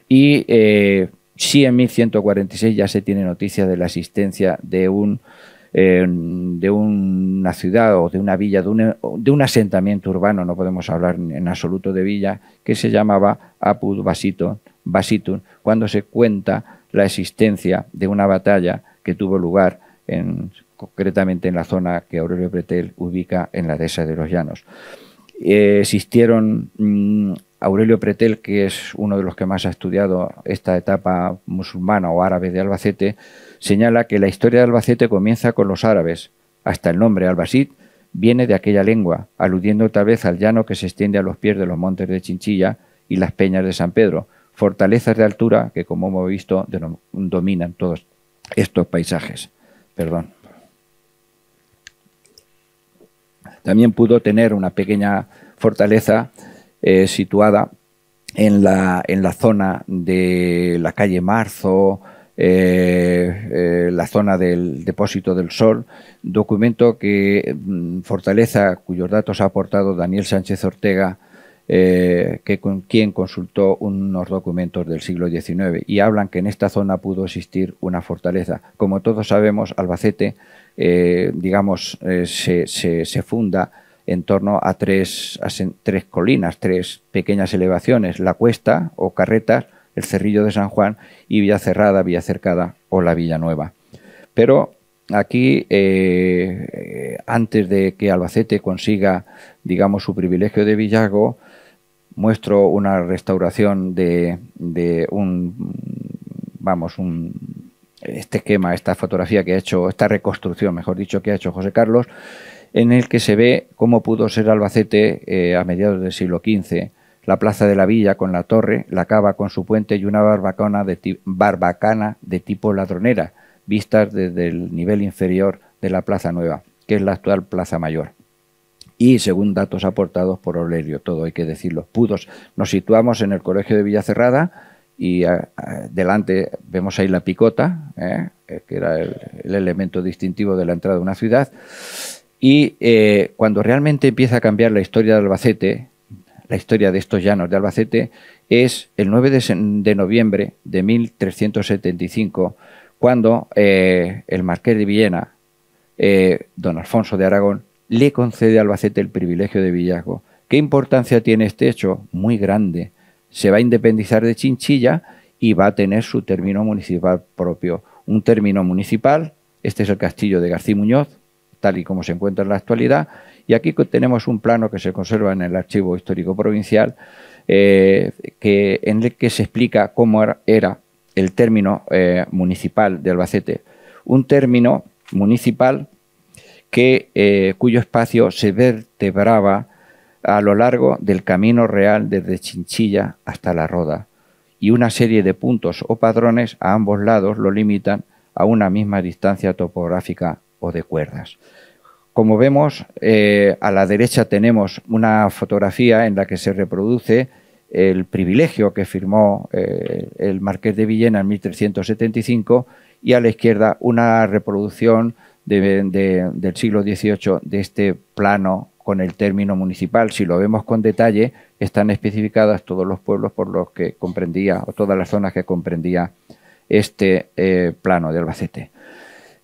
Y eh, sí, en 1146 ya se tiene noticia de la existencia de un de una ciudad o de una villa, de un, asentamiento urbano, no podemos hablar en absoluto de villa, que se llamaba Apud Basitun, cuando se cuenta la existencia de una batalla que tuvo lugar en, concretamente en la zona que Aurelio Pretel ubica en la dehesa de los Llanos. Eh, existieron mm, Aurelio Pretel, que es uno de los que más ha estudiado esta etapa musulmana o árabe de Albacete, señala que la historia de Albacete comienza con los árabes. Hasta el nombre Albasid viene de aquella lengua, aludiendo tal vez al llano que se extiende a los pies de los montes de Chinchilla y las peñas de San Pedro, fortalezas de altura que, como hemos visto, dominan todos estos paisajes. Perdón. También pudo tener una pequeña fortaleza eh, situada en la, zona de la calle Marzo, eh, eh, la zona del depósito del sol, documento que mm, Fortaleza, cuyos datos ha aportado Daniel Sánchez Ortega, que con quien consultó unos documentos del siglo XIX y hablan que en esta zona pudo existir una fortaleza. Como todos sabemos, Albacete, digamos, se funda en torno a tres, tres colinas, tres pequeñas elevaciones, la cuesta o carretas, el Cerrillo de San Juan y Villa Cerrada, Villa Cercada o la Villa Nueva. Pero aquí, eh, antes de que Albacete consiga, digamos, su privilegio de Villago, muestro una restauración de, de un, vamos, un, este esquema, esta fotografía que ha hecho, esta reconstrucción, mejor dicho, que ha hecho José Carlos, en el que se ve cómo pudo ser Albacete eh, a mediados del siglo XV, la plaza de la villa con la torre, la cava con su puente y una barbacana de, barbacana de tipo ladronera, vistas desde el nivel inferior de la Plaza Nueva, que es la actual Plaza Mayor. Y según datos aportados por Olerio, todo hay que decirlo, pudos, nos situamos en el colegio de Villacerrada, y delante vemos ahí la picota, ¿eh? Eh, que era el, el, elemento distintivo de la entrada de una ciudad, y eh, cuando realmente empieza a cambiar la historia de Albacete, la historia de estos llanos de Albacete, es el 9 de, noviembre de 1375, cuando eh, el marqués de Villena, eh, don Alfonso de Aragón, le concede a Albacete el privilegio de Villazgo. ¿Qué importancia tiene este hecho? Muy grande. Se va a independizar de Chinchilla y va a tener su término municipal propio. Un término municipal, este es el castillo de García Muñoz, tal y como se encuentra en la actualidad. Y aquí tenemos un plano que se conserva en el Archivo Histórico Provincial, eh, que, en el que se explica cómo era el término eh, municipal de Albacete. Un término municipal que, eh, cuyo espacio se vertebraba a lo largo del camino real desde Chinchilla hasta La Roda, y una serie de puntos o padrones a ambos lados lo limitan a una misma distancia topográfica de cuerdas. Como vemos, eh, a la derecha tenemos una fotografía en la que se reproduce el privilegio que firmó eh, el marqués de Villena en 1375 y a la izquierda una reproducción del siglo XVIII de este plano con el término municipal. Si lo vemos con detalle, están especificadas todos los pueblos por los que comprendía o todas las zonas que comprendía este eh, plano de Albacete.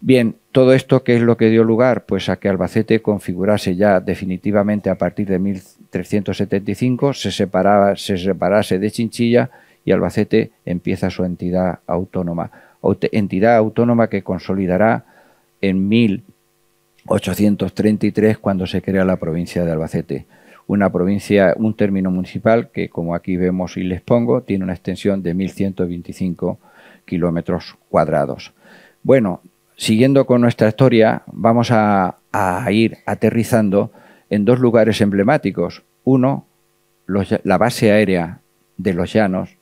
Bien, todo esto, que es lo que dio lugar? Pues a que Albacete configurase ya definitivamente a partir de 1375, se, se separase de Chinchilla y Albacete empieza su entidad autónoma. Entidad autónoma que consolidará en 1833 cuando se crea la provincia de Albacete. Una provincia, un término municipal que, como aquí vemos y les pongo, tiene una extensión de 1125 kilómetros cuadrados. Bueno, siguiendo con nuestra historia, vamos a, ir aterrizando en dos lugares emblemáticos. Uno, la base aérea de los llanos,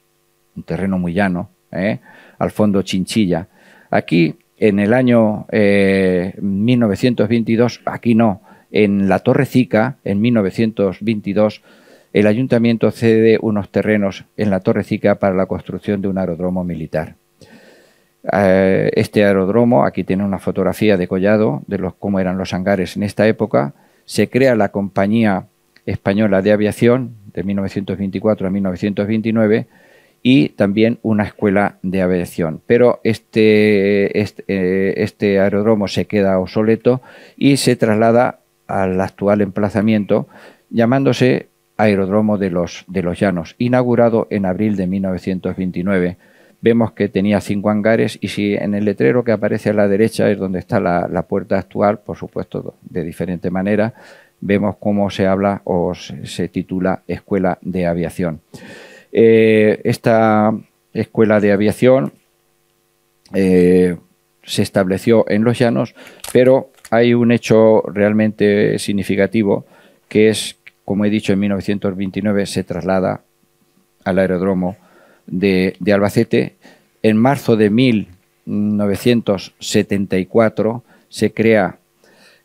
un terreno muy llano, ¿eh? al fondo Chinchilla. Aquí, en el año 1922, eh, aquí no, en la Torre en 1922, el ayuntamiento cede unos terrenos en la Torre para la construcción de un aeródromo militar. Eh, este aeródromo, aquí tiene una fotografía de Collado de los, cómo eran los hangares en esta época, se crea la Compañía Española de Aviación de 1924 a 1929 y también una escuela de aviación. Pero este, este, eh, este, aeródromo se queda obsoleto y se traslada al actual emplazamiento llamándose Aeródromo de los, de los Llanos, inaugurado en abril de 1929 vemos que tenía cinco hangares y si en el letrero que aparece a la derecha es donde está la, puerta actual, por supuesto de diferente manera, vemos cómo se habla o se, titula Escuela de Aviación. Eh, esta Escuela de Aviación eh, se estableció en Los Llanos, pero hay un hecho realmente significativo que es, como he dicho, en 1929 se traslada al aeródromo de, Albacete, en marzo de 1974 se crea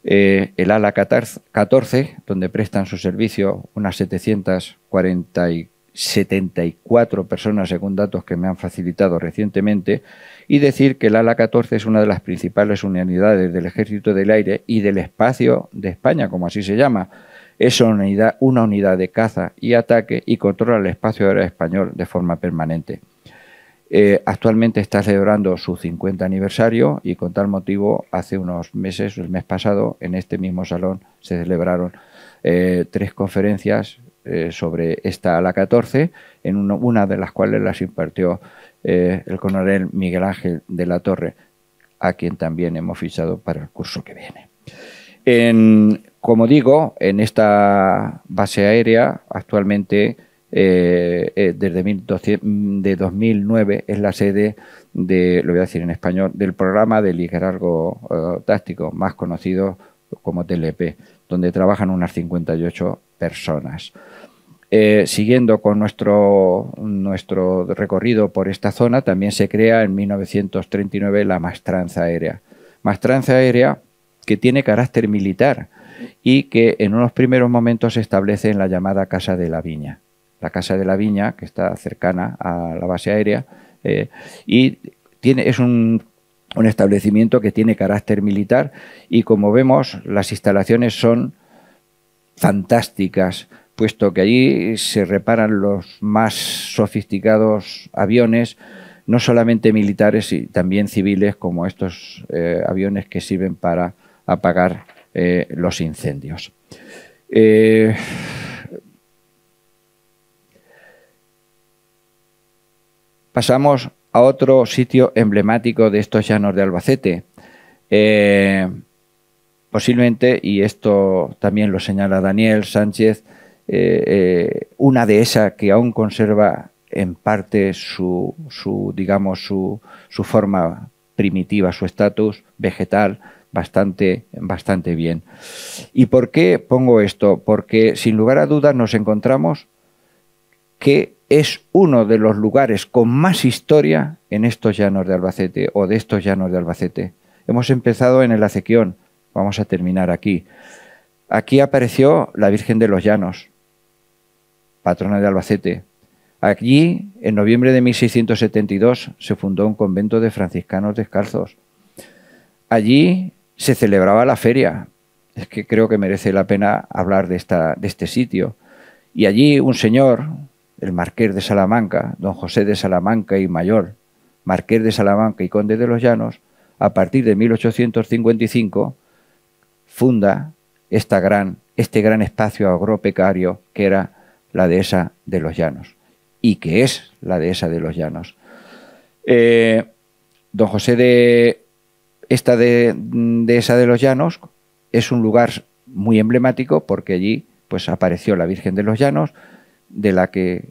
eh, el ala 14, donde prestan su servicio unas 774 personas, según datos que me han facilitado recientemente, y decir que el ala 14 es una de las principales unidades del Ejército del Aire y del Espacio de España, como así se llama, es una unidad, de caza y ataque y controla el espacio aéreo español de forma permanente. Eh, actualmente está celebrando su 50 aniversario y con tal motivo hace unos meses, el mes pasado, en este mismo salón se celebraron eh, tres conferencias eh, sobre esta ala 14, en una de las cuales las impartió el coronel Miguel Ángel de la Torre, a quien también hemos fichado para el curso que viene. En, como digo, en esta base aérea actualmente eh, eh, desde 2009 es la sede de, lo voy a decir en español, del programa de liderazgo eh, táctico, más conocido como TLP, donde trabajan unas 58 personas. siguiendo con nuestro, nuestro recorrido por esta zona, también se crea en 1939 la Mastranza aérea. Mastranza aérea que tiene carácter militar, y que en unos primeros momentos se establece en la llamada Casa de la Viña. La Casa de la Viña, que está cercana a la base aérea, eh, y es un, establecimiento que tiene carácter militar y como vemos las instalaciones son fantásticas, puesto que allí se reparan los más sofisticados aviones, no solamente militares, sino también civiles, como estos eh, aviones que sirven para apagar eh, los incendios. Eh, pasamos a otro sitio emblemático de estos llanos de Albacete. Eh, posiblemente, y esto también lo señala Daniel Sánchez, una de esas que aún conserva en parte su, digamos, su forma primitiva, su estatus vegetal, bastante, bastante bien. ¿Y por qué pongo esto? Porque sin lugar a dudas nos encontramos que es uno de los lugares con más historia en estos llanos de Albacete o de estos llanos de Albacete. Hemos empezado en el Acequión, vamos a terminar aquí. Aquí apareció la Virgen de los Llanos, patrona de Albacete. Allí, en noviembre de 1672, se fundó un convento de franciscanos descalzos. Allí, se celebraba la feria. Es que creo que merece la pena hablar de, este sitio. Y allí un señor, el marqués de Salamanca, don José de Salamanca y Mayor, marqués de Salamanca y conde de los Llanos, a partir de 1855 funda este gran espacio agropecario que era la dehesa de los Llanos y que es la dehesa de los Llanos. Eh, don José de esta de, esa de los Llanos es un lugar muy emblemático porque allí pues apareció la Virgen de los Llanos, de la que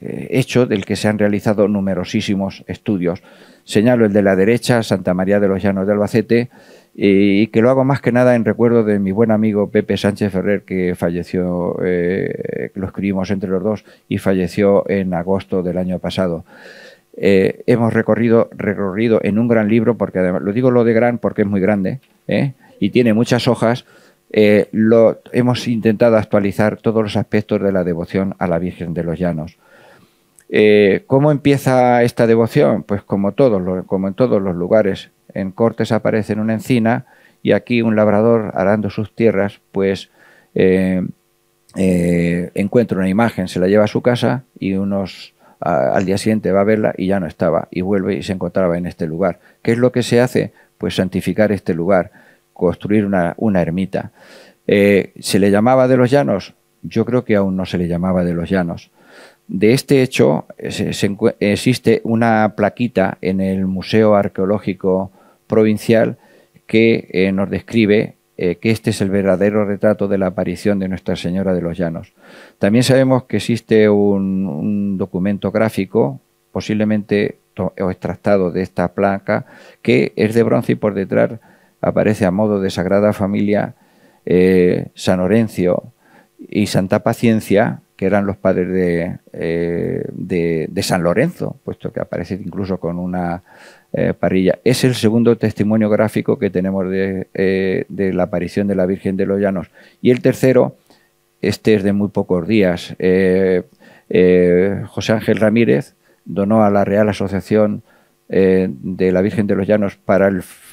eh, hecho del que se han realizado numerosísimos estudios. Señalo el de la derecha, Santa María de los Llanos de Albacete, y que lo hago más que nada en recuerdo de mi buen amigo Pepe Sánchez Ferrer, que falleció, eh, lo escribimos entre los dos, y falleció en agosto del año pasado. Eh, hemos recorrido, recorrido en un gran libro, porque además, lo digo lo de gran porque es muy grande ¿eh? y tiene muchas hojas, eh, hemos intentado actualizar todos los aspectos de la devoción a la Virgen de los Llanos. ¿Cómo empieza esta devoción? Pues como, todos, como en todos los lugares, en Cortes aparece en una encina y aquí un labrador arando sus tierras, pues encuentra una imagen, se la lleva a su casa y unos al día siguiente va a verla y ya no estaba, y vuelve y se encontraba en este lugar. ¿Qué es lo que se hace? Pues santificar este lugar, construir una, ermita. Eh, ¿Se le llamaba de los llanos? Yo creo que aún no se le llamaba de los llanos. De este hecho, eh, existe una plaquita en el Museo Arqueológico Provincial que eh, nos describe eh, que este es el verdadero retrato de la aparición de Nuestra Señora de los Llanos. También sabemos que existe un, documento gráfico, posiblemente o extractado de esta placa, que es de bronce y por detrás aparece a modo de Sagrada Familia, eh, San Orencio y Santa Paciencia, que eran los padres eh, de, de, San Lorenzo, puesto que aparece incluso con una eh, parrilla. Es el segundo testimonio gráfico que tenemos eh, de, la aparición de la Virgen de los Llanos. Y el tercero, este es de muy pocos días. José Ángel Ramírez donó a la Real Asociación de la Virgen de los Llanos para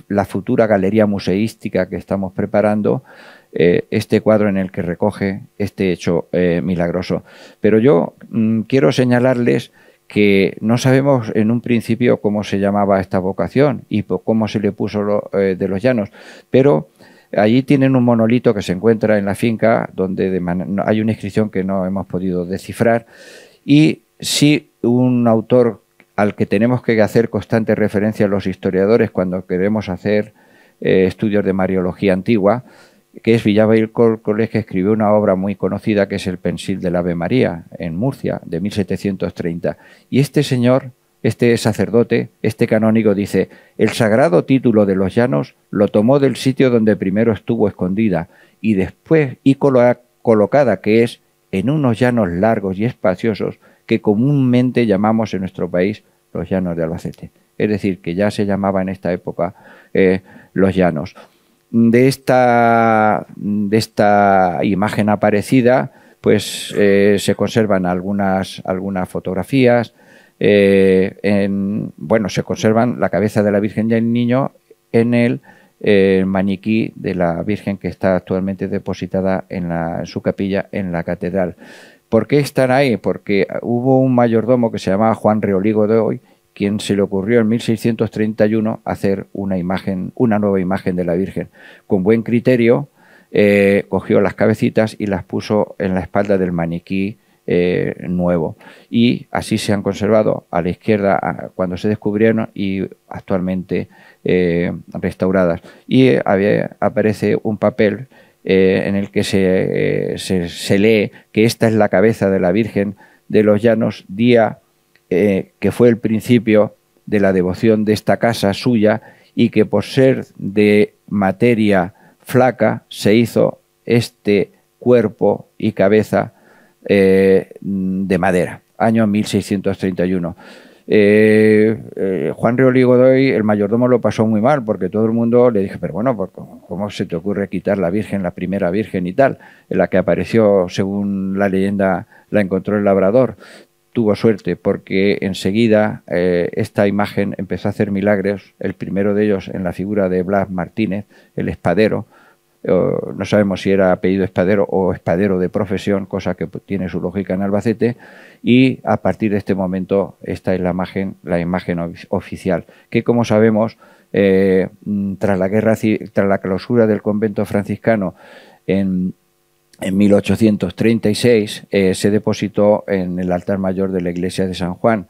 la futura galería museística que estamos preparando eh, este cuadro en el que recoge este hecho eh, milagroso. Pero yo mm, quiero señalarles que no sabemos en un principio cómo se llamaba esta vocación y cómo se le puso eh, de los llanos, pero allí tienen un monolito que se encuentra en la finca donde hay una inscripción que no hemos podido descifrar y sí un autor al que tenemos que hacer constante referencia los historiadores cuando queremos hacer estudios de Mariología antigua, que es Villavail Colegio que escribió una obra muy conocida que es El Pensil del Ave María, en Murcia, de 1730. Y este señor, este sacerdote, este canónigo dice, el sagrado título de los llanos lo tomó del sitio donde primero estuvo escondida y después y colocada que es en unos llanos largos y espaciosos que comúnmente llamamos en nuestro país los llanos de Albacete. Es decir, que ya se llamaba en esta época eh, los llanos de esta, de esta imagen aparecida, pues eh, se conservan algunas, algunas fotografías. Eh, en, bueno, se conservan la cabeza de la Virgen y el niño en el eh, maniquí de la Virgen que está actualmente depositada en, en su capilla en la catedral. ¿Por qué están ahí? Porque hubo un mayordomo que se llamaba Juan Reoligo de hoy, quien se le ocurrió en 1631 hacer una imagen, una nueva imagen de la Virgen. Con buen criterio, eh, cogió las cabecitas y las puso en la espalda del maniquí eh, nuevo. Y así se han conservado a la izquierda cuando se descubrieron y actualmente eh, restauradas. Y aparece un papel en el que se, se, lee que esta es la cabeza de la Virgen de los Llanos día eh, que fue el principio de la devoción de esta casa suya y que por ser de materia flaca se hizo este cuerpo y cabeza eh, de madera, año 1631. Eh, Juan Río Godoy, el mayordomo, lo pasó muy mal porque todo el mundo le dije, pero bueno, ¿cómo, se te ocurre quitar la Virgen, la primera Virgen y tal, en la que apareció, según la leyenda, la encontró el labrador? tuvo suerte porque enseguida eh, esta imagen empezó a hacer milagros, el primero de ellos en la figura de Blas Martínez, el espadero, no sabemos si era apellido espadero o espadero de profesión, cosa que tiene su lógica en Albacete, y a partir de este momento esta es la imagen, la imagen oficial, que como sabemos, eh, tras la guerra, tras la clausura del convento franciscano en en 1836 eh, se depositó en el altar mayor de la iglesia de San Juan.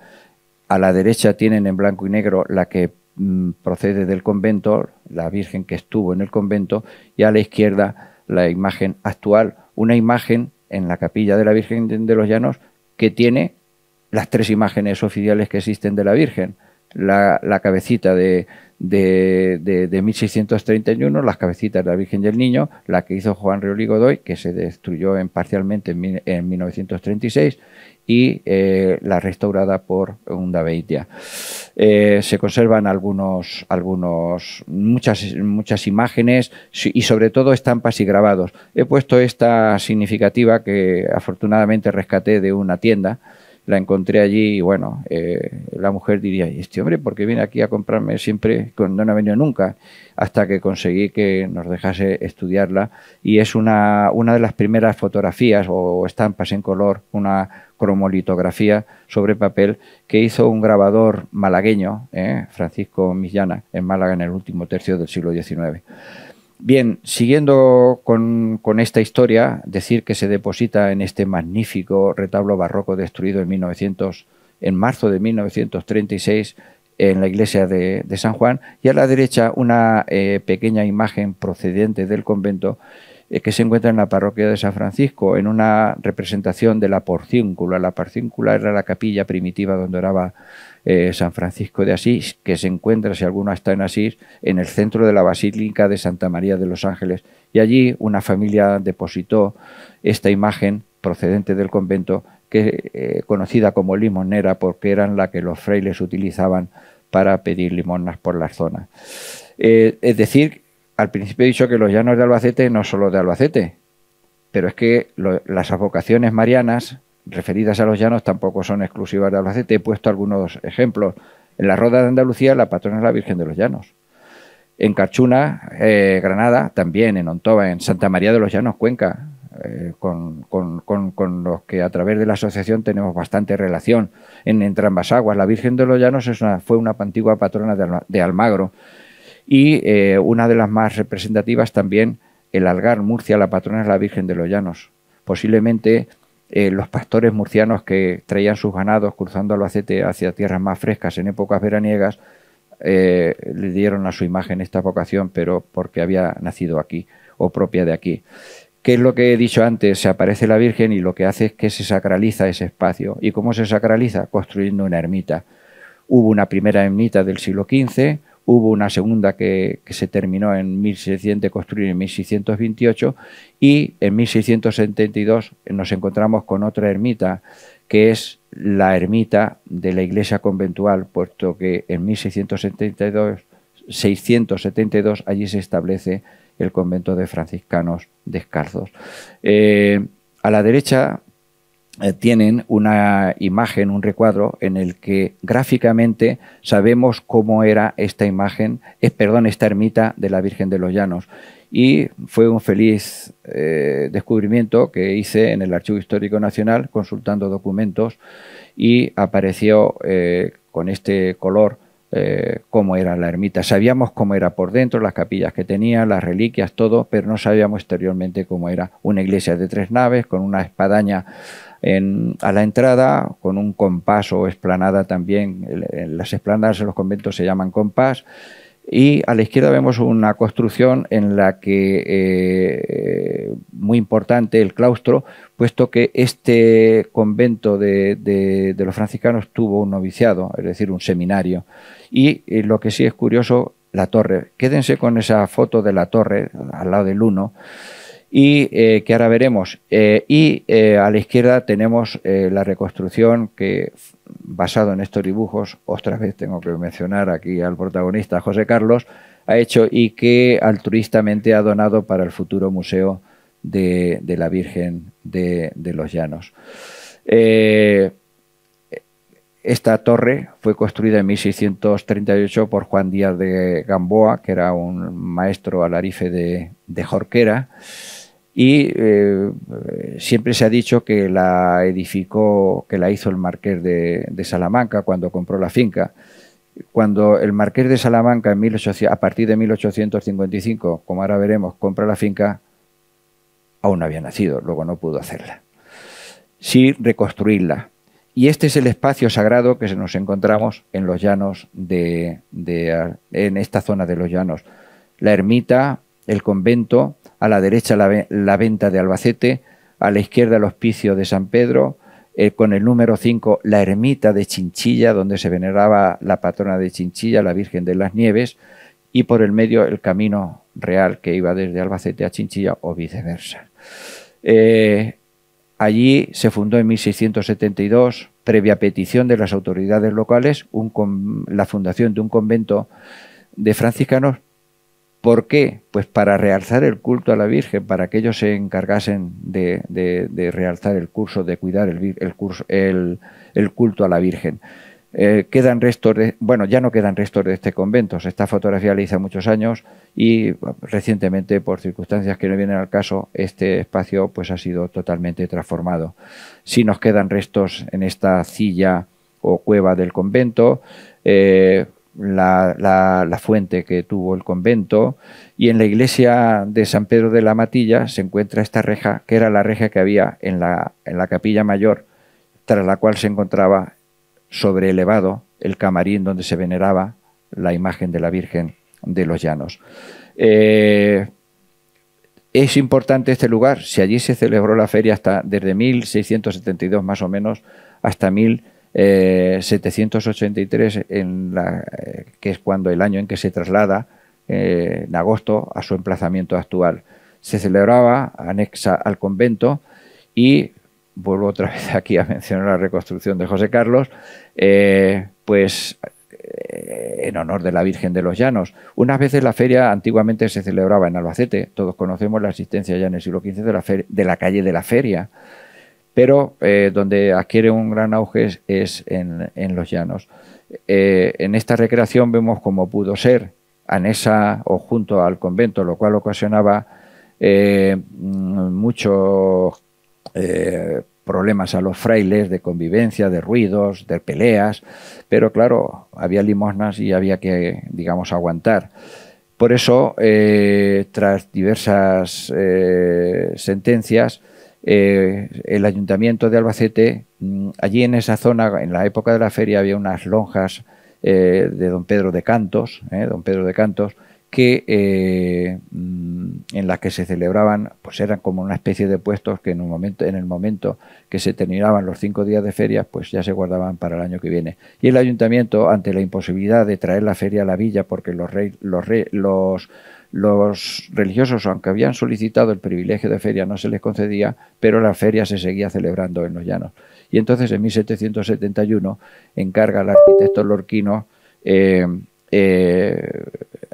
A la derecha tienen en blanco y negro la que mm, procede del convento, la Virgen que estuvo en el convento, y a la izquierda la imagen actual, una imagen en la capilla de la Virgen de los Llanos que tiene las tres imágenes oficiales que existen de la Virgen. la cabecita de, de, 1631, Las cabecitas de la Virgen y el Niño, la que hizo Juan Río Ligodoy, que se destruyó en, parcialmente en, 1936, y eh, la restaurada por Unda Beitia. Eh, se conservan algunos, algunos, muchas, muchas imágenes y sobre todo estampas y grabados. He puesto esta significativa que afortunadamente rescaté de una tienda la encontré allí y bueno, eh, la mujer diría, este hombre por qué viene aquí a comprarme siempre? No, no ha venido nunca, hasta que conseguí que nos dejase estudiarla y es una, una de las primeras fotografías o estampas en color, una cromolitografía sobre papel que hizo un grabador malagueño, eh, Francisco Millana, en Málaga en el último tercio del siglo XIX. Bien, siguiendo con, esta historia, decir que se deposita en este magnífico retablo barroco destruido en en marzo de 1936 en la iglesia de, San Juan y a la derecha una eh, pequeña imagen procedente del convento eh, que se encuentra en la parroquia de San Francisco en una representación de la porcíncula. La porcíncula era la capilla primitiva donde oraba eh, San Francisco de Asís, que se encuentra, si alguno está en Asís, en el centro de la Basílica de Santa María de los Ángeles. Y allí una familia depositó esta imagen procedente del convento, que, eh, conocida como limonera, porque eran la que los frailes utilizaban para pedir limonas por la zona. Eh, es decir, al principio he dicho que los llanos de Albacete no solo de Albacete, pero es que las advocaciones marianas referidas a los llanos tampoco son exclusivas de Albacete. He puesto algunos ejemplos. En la Roda de Andalucía la patrona es la Virgen de los Llanos. En Carchuna, eh, Granada, también en Ontoba, en Santa María de los Llanos, Cuenca, eh, con, los que a través de la asociación tenemos bastante relación en entrambas aguas. La Virgen de los Llanos es una, fue una antigua patrona de, Almagro y eh, una de las más representativas también, el Algar Murcia, la patrona es la Virgen de los Llanos. Posiblemente eh, los pastores murcianos que traían sus ganados cruzando Albacete hacia tierras más frescas en épocas veraniegas, eh, le dieron a su imagen esta vocación, pero porque había nacido aquí o propia de aquí. ¿Qué es lo que he dicho antes? Se aparece la Virgen y lo que hace es que se sacraliza ese espacio. ¿Y cómo se sacraliza? Construyendo una ermita. Hubo una primera ermita del siglo XV, hubo una segunda que, se terminó en 1600, construir en 1628, y en 1672 nos encontramos con otra ermita, que es la ermita de la iglesia conventual, puesto que en 1672, 672 allí se establece el convento de franciscanos descalzos. Eh, a la derecha eh, tienen una imagen, un recuadro en el que gráficamente sabemos cómo era esta imagen, Es eh, perdón, esta ermita de la Virgen de los Llanos. Y fue un feliz eh, descubrimiento que hice en el Archivo Histórico Nacional consultando documentos y apareció con este color cómo era la ermita. Sabíamos cómo era por dentro, las capillas que tenía, las reliquias, todo, pero no sabíamos exteriormente cómo era. Una iglesia de tres naves con una espadaña a la entrada con un compás o esplanada también. En las esplanadas en los conventos se llaman compás. Y a la izquierda vemos una construcción en la que, eh, muy importante, el claustro, puesto que este convento de, los franciscanos tuvo un noviciado, es decir, un seminario. Y eh, lo que sí es curioso, la torre. Quédense con esa foto de la torre al lado del 1 y eh, que ahora veremos. Eh, y eh, a la izquierda tenemos la reconstrucción que, basado en estos dibujos, otra vez tengo que mencionar aquí al protagonista José Carlos, ha hecho y que altruistamente ha donado para el futuro museo de, la Virgen de, los Llanos. esta torre fue construida en 1638 por Juan Díaz de Gamboa, que era un maestro alarife de Jorquera y eh, siempre se ha dicho que la edificó, que la hizo el marqués de, Salamanca cuando compró la finca. Cuando el marqués de Salamanca, en a partir de 1855, como ahora veremos, compra la finca, aún no había nacido, luego no pudo hacerla. Sí reconstruirla. Y este es el espacio sagrado que nos encontramos en los llanos de, de en esta zona de los llanos. La ermita, el convento, a la derecha la, venta de Albacete, a la izquierda el hospicio de San Pedro, eh, con el número 5 la ermita de Chinchilla, donde se veneraba la patrona de Chinchilla, la Virgen de las Nieves, y por el medio el camino real que iba desde Albacete a Chinchilla o viceversa. Eh, allí se fundó en 1672, previa petición de las autoridades locales, la fundación de un convento de franciscanos ¿Por qué? Pues para realzar el culto a la Virgen, para que ellos se encargasen de, realzar el curso, de cuidar el, culto a la Virgen. Eh, quedan restos bueno, ya no quedan restos de este convento. Esta fotografía la hice muchos años y recientemente, por circunstancias que no vienen al caso, este espacio pues ha sido totalmente transformado. Si nos quedan restos en esta silla o cueva del convento, eh, la, fuente que tuvo el convento, y en la iglesia de San Pedro de la Matilla se encuentra esta reja, que era la reja que había en la, en la capilla mayor, tras la cual se encontraba sobre elevado el camarín donde se veneraba la imagen de la Virgen de los Llanos. Eh, es importante este lugar, si allí se celebró la feria hasta desde 1672 más o menos hasta 1000 783, eh, en eh, que es cuando el año en que se traslada eh, en agosto a su emplazamiento actual. Se celebraba anexa al convento y vuelvo otra vez aquí a mencionar la reconstrucción de José Carlos, pues en honor de la Virgen de los Llanos. Unas veces la feria antiguamente se celebraba en Albacete, todos conocemos la existencia ya en el siglo XV de la calle de la feria pero eh, donde adquiere un gran auge es, en, los llanos. Eh, en esta recreación vemos cómo pudo ser ...Anesa o junto al convento, lo cual ocasionaba eh, muchos problemas a los frailes de convivencia, de ruidos, de peleas, pero claro, había limosnas y había que, digamos, aguantar. Por eso, tras diversas sentencias, eh, el ayuntamiento de Albacete, mm, allí en esa zona, en la época de la feria, había unas lonjas eh, de don Pedro de Cantos, eh, don Pedro de Cantos, que mm, en las que se celebraban, pues eran como una especie de puestos que en, un momento, en el momento que se terminaban los cinco días de feria, pues ya se guardaban para el año que viene. Y el ayuntamiento, ante la imposibilidad de traer la feria a la villa, porque los, rey, los, rey, los los religiosos, aunque habían solicitado el privilegio de feria, no se les concedía, pero la feria se seguía celebrando en los llanos. Y entonces en 1771 encarga al arquitecto lorquino, eh, eh,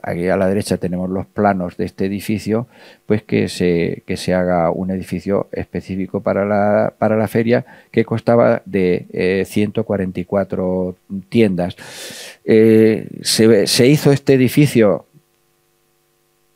aquí a la derecha tenemos los planos de este edificio, pues que se, que se haga un edificio específico para la, para la feria que costaba de 144 eh, tiendas. se hizo este edificio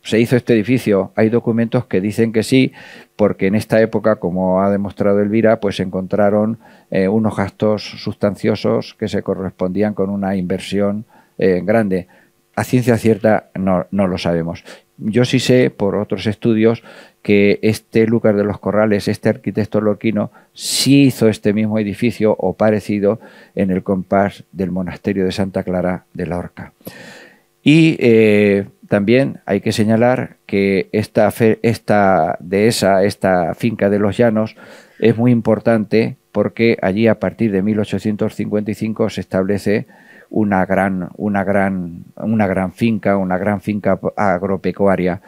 se hizo este edificio. Hay documentos que dicen que sí, porque en esta época, como ha demostrado Elvira, pues encontraron eh, unos gastos sustanciosos que se correspondían con una inversión eh, grande. A ciencia cierta no, lo sabemos. Yo sí sé por otros estudios que este Lucas de los Corrales, este arquitecto lorquino, sí hizo este mismo edificio o parecido en el compás del monasterio de Santa Clara de la Horca. Y eh, también hay que señalar que esta, dehesa, esta finca de los llanos, es muy importante porque allí a partir de 1855 se establece una gran, una gran, una gran finca, una gran finca agropecuaria.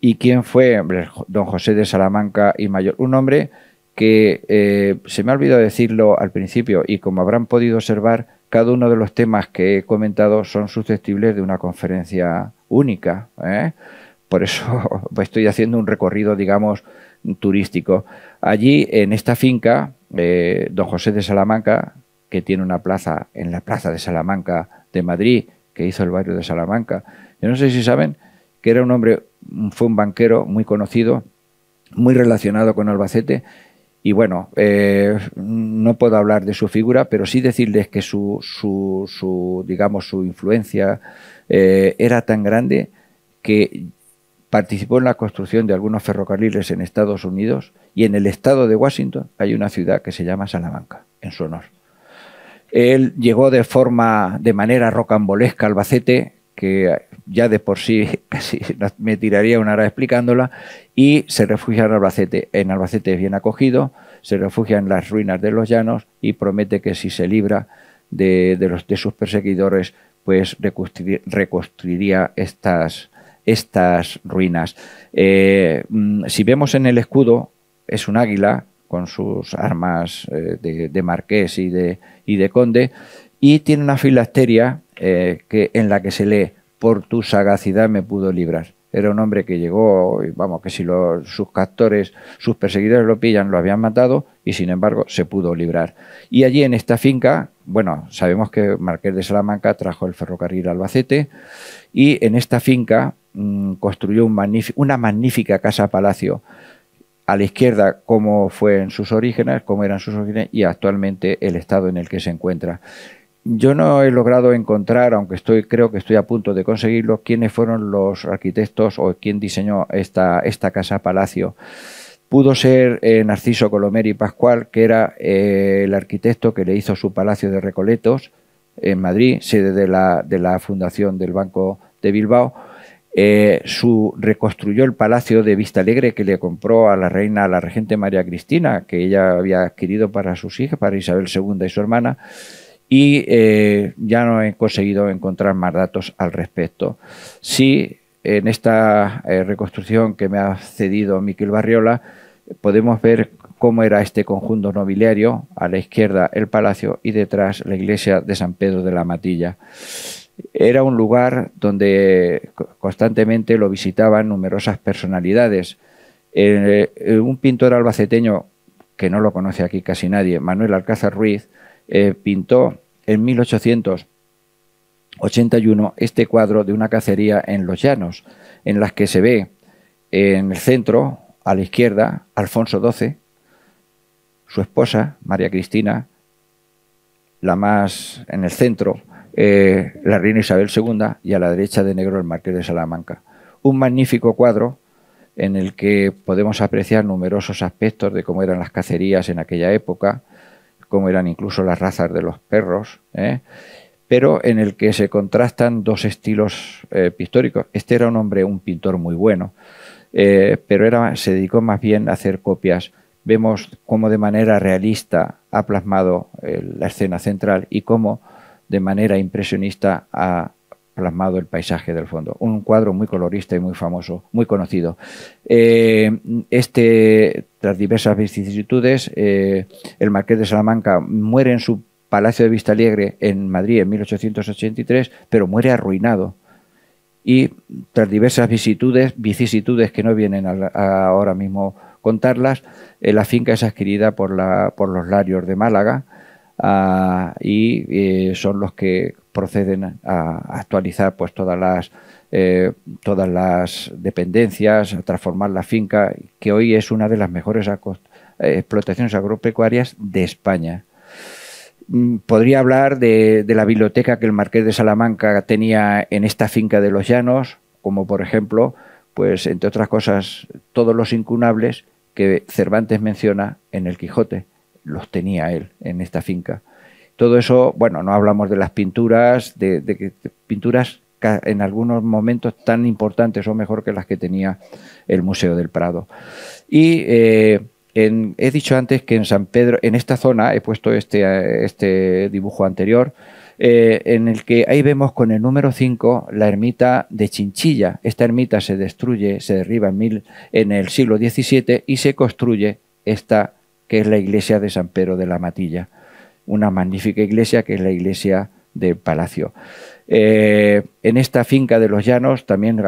¿Y quién fue? Don José de Salamanca y Mayor, un hombre que eh, se me ha olvidado decirlo al principio y como habrán podido observar, cada uno de los temas que he comentado son susceptibles de una conferencia única. ¿eh? Por eso estoy haciendo un recorrido, digamos, turístico. Allí, en esta finca, eh, don José de Salamanca, que tiene una plaza en la plaza de Salamanca de Madrid, que hizo el barrio de Salamanca, yo no sé si saben que era un hombre, fue un banquero muy conocido, muy relacionado con Albacete, y bueno, eh, no puedo hablar de su figura, pero sí decirles que su, su, su digamos, su influencia eh, era tan grande que participó en la construcción de algunos ferrocarriles en Estados Unidos y en el estado de Washington hay una ciudad que se llama Salamanca, en su honor. Él llegó de forma, de manera rocambolesca a Albacete, que ya de por sí me tiraría una hora explicándola, y se refugia en Albacete. En Albacete es bien acogido, se refugia en las ruinas de los llanos y promete que si se libra de, de, los, de sus perseguidores pues reconstruiría, estas, estas ruinas. Eh, mm, si vemos en el escudo, es un águila con sus armas eh, de, marqués y de, y de conde, y tiene una filasteria eh, que, en la que se lee, por tu sagacidad me pudo librar. Era un hombre que llegó, vamos, que si sus captores, sus perseguidores lo pillan, lo habían matado y sin embargo se pudo librar. Y allí en esta finca, bueno, sabemos que Marqués de Salamanca trajo el ferrocarril Albacete y en esta finca mm, construyó una magnífica casa-palacio a la izquierda cómo fue en sus orígenes, cómo eran sus orígenes y actualmente el estado en el que se encuentra. Yo no he logrado encontrar, aunque estoy, creo que estoy a punto de conseguirlo, quiénes fueron los arquitectos o quién diseñó esta casa palacio pudo ser eh, Narciso Colomeri Pascual, que era eh, el arquitecto que le hizo su palacio de Recoletos en Madrid, sede de la, fundación del Banco de Bilbao. Eh, su, reconstruyó el palacio de Vista Alegre que le compró a la reina, a la regente María Cristina, que ella había adquirido para sus hijas, para Isabel II y su hermana, y ya no he conseguido encontrar más datos al respecto. Sí, en esta reconstrucción que me ha cedido Miquel Barriola, podemos ver cómo era este conjunto nobiliario, a la izquierda el palacio y detrás la iglesia de San Pedro de la Matilla. Era un lugar donde constantemente lo visitaban numerosas personalidades. Eh, un pintor albaceteño, que no lo conoce aquí casi nadie, Manuel Alcázar Ruiz, eh, pintó en 1881 este cuadro de una cacería en los llanos, en las que se ve en el centro a la izquierda, Alfonso XII, su esposa, María Cristina, la más en el centro, eh, la reina Isabel II, y a la derecha de negro el marqués de Salamanca. Un magnífico cuadro en el que podemos apreciar numerosos aspectos de cómo eran las cacerías en aquella época, cómo eran incluso las razas de los perros, ¿eh? pero en el que se contrastan dos estilos eh, pictóricos. Este era un hombre, un pintor muy bueno, eh, pero era, se dedicó más bien a hacer copias. Vemos cómo de manera realista ha plasmado eh, la escena central y cómo de manera impresionista ha plasmado el paisaje del fondo. Un cuadro muy colorista y muy famoso, muy conocido. Eh, este, tras diversas vicisitudes, el marqués de Salamanca muere en su palacio de Alegre en Madrid en 1883, pero muere arruinado y tras diversas vicisitudes que no vienen ahora mismo contarlas, eh, la finca es adquirida por, la, por los Larios de Málaga ah, y eh, son los que proceden a actualizar pues, todas, las, eh, todas las dependencias, a transformar la finca, que hoy es una de las mejores explotaciones agropecuarias de España. Mm, podría hablar de, la biblioteca que el marqués de Salamanca tenía en esta finca de los Llanos, como por ejemplo, pues entre otras cosas, todos los incunables que Cervantes menciona en el Quijote, los tenía él en esta finca. Todo eso, bueno, no hablamos de las pinturas, de, que pinturas en algunos momentos tan importantes o mejor que las que tenía el Museo del Prado. Y eh, he dicho antes que en San Pedro, en esta zona, he puesto este, este dibujo anterior, eh, en el que ahí vemos con el número 5 la ermita de Chinchilla. Esta ermita se destruye, se derriba en, en el siglo XVII y se construye esta que es la iglesia de San Pedro de la Matilla. Una magnífica iglesia que es la iglesia del Palacio. Eh, en esta finca de los Llanos también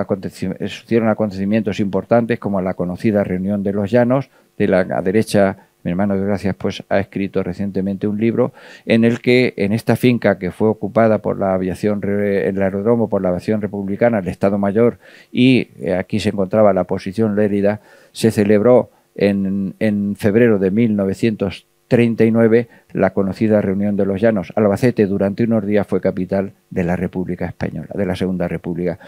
sucedieron acontecimientos importantes como la conocida reunión de los Llanos, de la derecha mi hermano de Gracias pues ha escrito recientemente un libro en el que en esta finca que fue ocupada por la aviación el aeródromo por la aviación republicana, el Estado Mayor y eh, aquí se encontraba la posición Lérida, se celebró en, en febrero de 1930 39 la conocida Reunión de los Llanos. Albacete durante unos días fue capital de la República Española, de la Segunda República.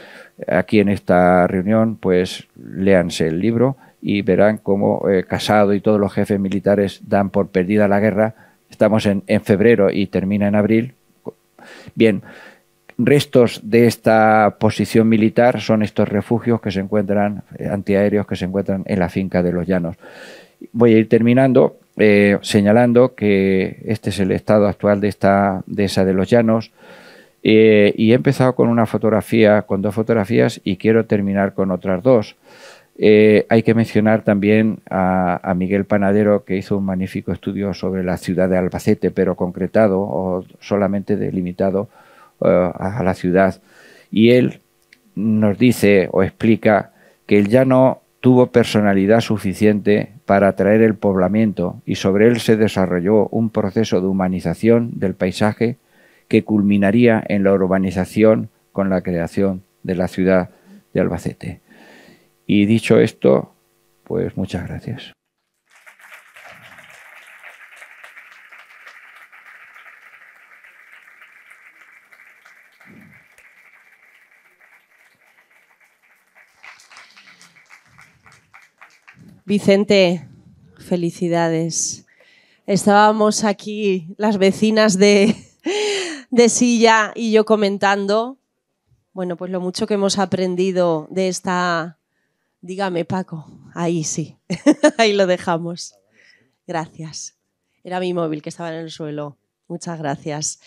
Aquí en esta reunión, pues léanse el libro y verán cómo eh, Casado y todos los jefes militares dan por perdida la guerra. Estamos en, en febrero y termina en abril. Bien, restos de esta posición militar son estos refugios que se encuentran, eh, antiaéreos que se encuentran en la finca de los Llanos. Voy a ir terminando eh, señalando que este es el estado actual de esta de los llanos. Eh, y he empezado con una fotografía, con dos fotografías, y quiero terminar con otras dos. Eh, hay que mencionar también a, Miguel Panadero, que hizo un magnífico estudio sobre la ciudad de Albacete, pero concretado o solamente delimitado a la ciudad. Y él nos dice o explica que el llano tuvo personalidad suficiente para atraer el poblamiento y sobre él se desarrolló un proceso de humanización del paisaje que culminaría en la urbanización con la creación de la ciudad de Albacete. Y dicho esto, pues muchas gracias. Vicente, felicidades. Estábamos aquí las vecinas de, Silla y yo comentando, bueno, pues lo mucho que hemos aprendido de esta... Dígame, Paco, ahí sí, ahí lo dejamos. Gracias. Era mi móvil que estaba en el suelo. Muchas gracias.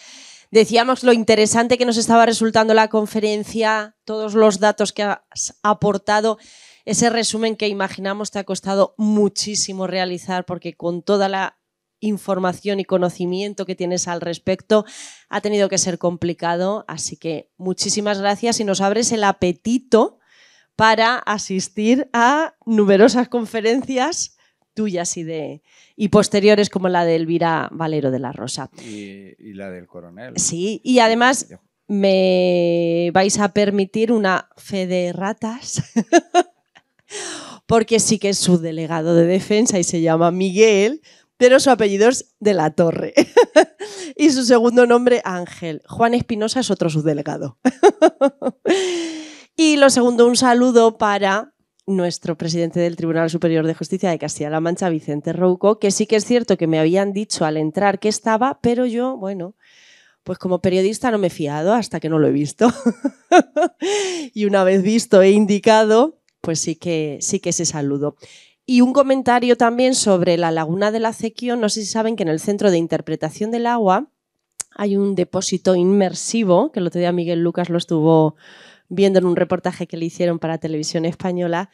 Decíamos lo interesante que nos estaba resultando la conferencia, todos los datos que has aportado. Ese resumen que imaginamos te ha costado muchísimo realizar porque con toda la información y conocimiento que tienes al respecto ha tenido que ser complicado. Así que muchísimas gracias y nos abres el apetito para asistir a numerosas conferencias tuyas y de y posteriores como la de Elvira Valero de la Rosa. Y, y la del coronel. Sí, y además me vais a permitir una fe de ratas porque sí que es su delegado de defensa y se llama Miguel, pero su apellido es de la Torre. y su segundo nombre, Ángel. Juan Espinosa es otro subdelegado. y lo segundo, un saludo para nuestro presidente del Tribunal Superior de Justicia de Castilla-La Mancha, Vicente Rouco, que sí que es cierto que me habían dicho al entrar que estaba, pero yo, bueno, pues como periodista no me he fiado hasta que no lo he visto. y una vez visto he indicado, pues sí que, sí que ese saludo. Y un comentario también sobre la laguna de la Acequión. No sé si saben que en el Centro de Interpretación del Agua hay un depósito inmersivo, que el otro día Miguel Lucas lo estuvo viendo en un reportaje que le hicieron para Televisión Española,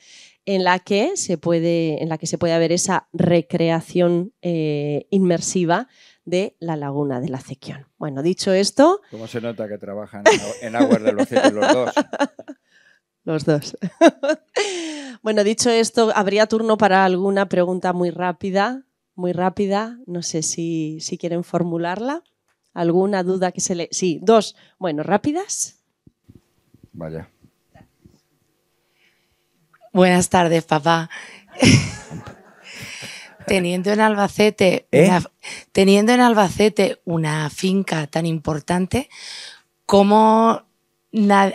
en la que se puede, en la que se puede ver esa recreación eh, inmersiva de la laguna de la Acequión. Bueno, dicho esto... ¿Cómo se nota que trabajan en aguas de Acequión los dos? los dos. bueno, dicho esto, habría turno para alguna pregunta muy rápida, muy rápida. No sé si, quieren formularla. ¿Alguna duda que se le.? Sí, dos. Bueno, rápidas. Vaya. Buenas tardes, papá. teniendo en Albacete, ¿Eh? teniendo en Albacete una finca tan importante, ¿cómo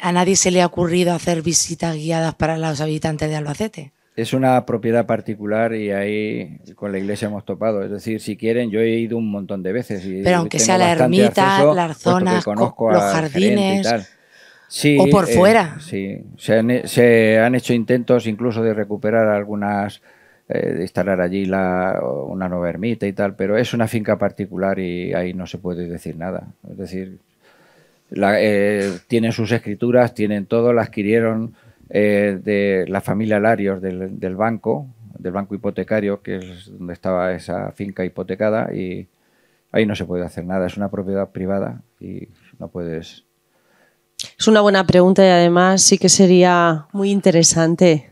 a nadie se le ha ocurrido hacer visitas guiadas para los habitantes de Albacete. Es una propiedad particular y ahí con la iglesia hemos topado. Es decir, si quieren, yo he ido un montón de veces. Pero aunque sea la ermita, las zonas, los jardines. o por eh, fuera. Sí, se han, hecho intentos incluso de recuperar algunas, eh, de instalar allí la, una nueva ermita y tal, pero es una finca particular y ahí no se puede decir nada. Es decir, la, eh, tienen sus escrituras, tienen todo, la adquirieron eh, de la familia Larios del, banco, del banco hipotecario, que es donde estaba esa finca hipotecada, y ahí no se puede hacer nada, es una propiedad privada y no puedes... Es una buena pregunta y además sí que sería muy interesante.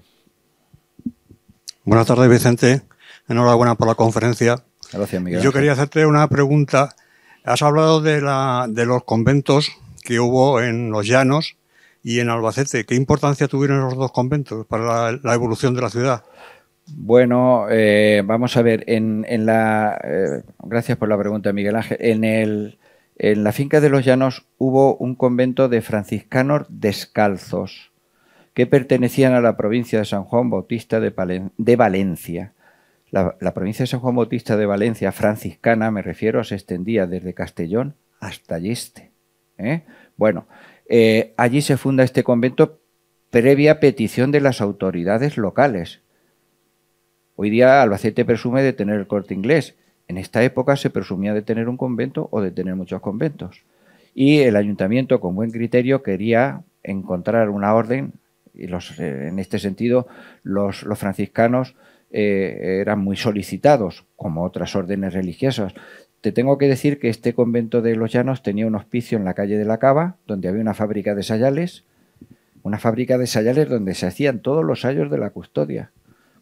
Buenas tardes, Vicente. Enhorabuena por la conferencia. Gracias, Miguel. Yo quería hacerte una pregunta. Has hablado de, de los conventos que hubo en los llanos y en Albacete. ¿Qué importancia tuvieron los dos conventos para la, evolución de la ciudad? Bueno, eh, vamos a ver, en, la, eh, gracias por la pregunta, Miguel Ángel. En, el, en la finca de los Llanos hubo un convento de franciscanos descalzos que pertenecían a la provincia de San Juan Bautista de, de Valencia. La, provincia de San Juan Bautista de Valencia, franciscana, me refiero, se extendía desde Castellón hasta Alleste. ¿eh? Bueno, eh, allí se funda este convento previa petición de las autoridades locales. Hoy día Albacete presume de tener el corte inglés. En esta época se presumía de tener un convento o de tener muchos conventos. Y el ayuntamiento, con buen criterio, quería encontrar una orden. Y los, eh, en este sentido, los, franciscanos eran muy solicitados, como otras órdenes religiosas. Te tengo que decir que este convento de los Llanos tenía un hospicio en la calle de la Cava, donde había una fábrica de sayales, una fábrica de sayales donde se hacían todos los sayos de la custodia.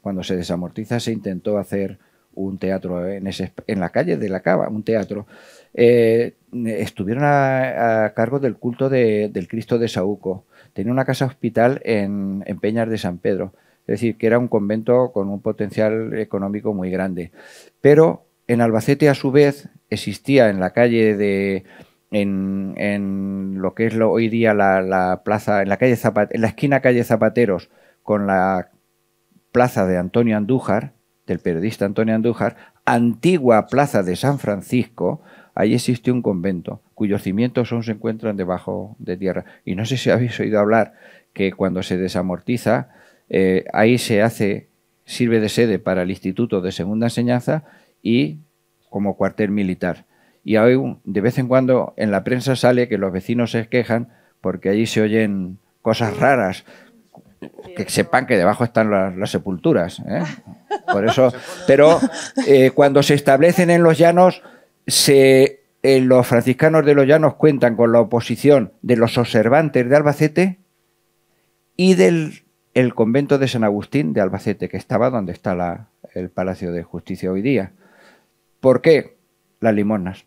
Cuando se desamortiza se intentó hacer un teatro en, la calle de la Cava, un teatro. Eh, estuvieron a, cargo del culto del Cristo de Saúco. Tenía una casa hospital en, en Peñas de San Pedro. Es decir, que era un convento con un potencial económico muy grande. Pero en Albacete, a su vez, existía en la calle de. En, en lo que es hoy día la, la, plaza, en la, calle en la esquina calle Zapateros con la plaza de Antonio Andújar, del periodista Antonio Andújar, antigua plaza de San Francisco, ahí existe un convento cuyos cimientos aún se encuentran debajo de tierra. Y no sé si habéis oído hablar que cuando se desamortiza, eh, ahí se hace, sirve de sede para el Instituto de Segunda Enseñanza y como cuartel militar. Y hoy de vez en cuando en la prensa sale que los vecinos se quejan porque allí se oyen cosas raras. Que sepan que debajo están las, sepulturas. ¿eh? Por eso, pero eh, cuando se establecen en los llanos, se, eh, los franciscanos de los llanos cuentan con la oposición de los observantes de Albacete y del el convento de San Agustín de Albacete, que estaba donde está el Palacio de Justicia hoy día. ¿Por qué? Las limonas.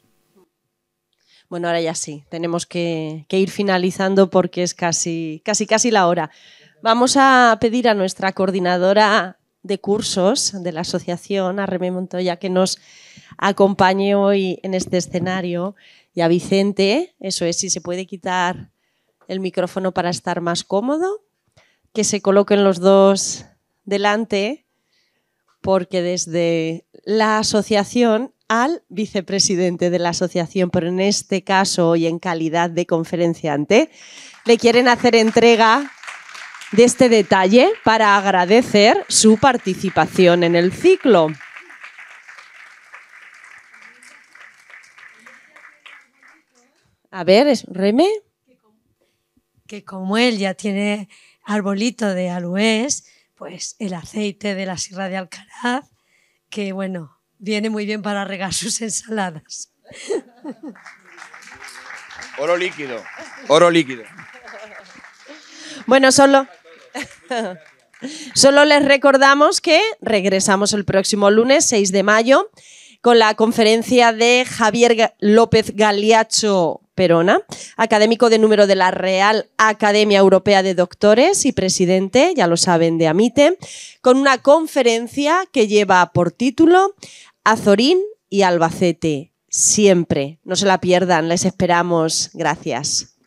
Bueno, ahora ya sí, tenemos que, ir finalizando porque es casi, casi, casi la hora. Vamos a pedir a nuestra coordinadora de cursos de la asociación, a Remé Montoya, que nos acompañe hoy en este escenario. Y a Vicente, eso es, si se puede quitar el micrófono para estar más cómodo, que se coloquen los dos delante porque desde la asociación al vicepresidente de la asociación, pero en este caso hoy en calidad de conferenciante, le quieren hacer entrega de este detalle para agradecer su participación en el ciclo. A ver, es Reme. Que como él ya tiene arbolito de aloes, pues el aceite de la Sierra de Alcaraz, que bueno, viene muy bien para regar sus ensaladas. Oro líquido, oro líquido. Bueno, solo... Solo les recordamos que regresamos el próximo lunes 6 de mayo con la conferencia de Javier López Galiacho Perona, académico de número de la Real Academia Europea de Doctores y presidente, ya lo saben, de AMITE, con una conferencia que lleva por título Azorín y Albacete. Siempre. No se la pierdan, les esperamos. Gracias.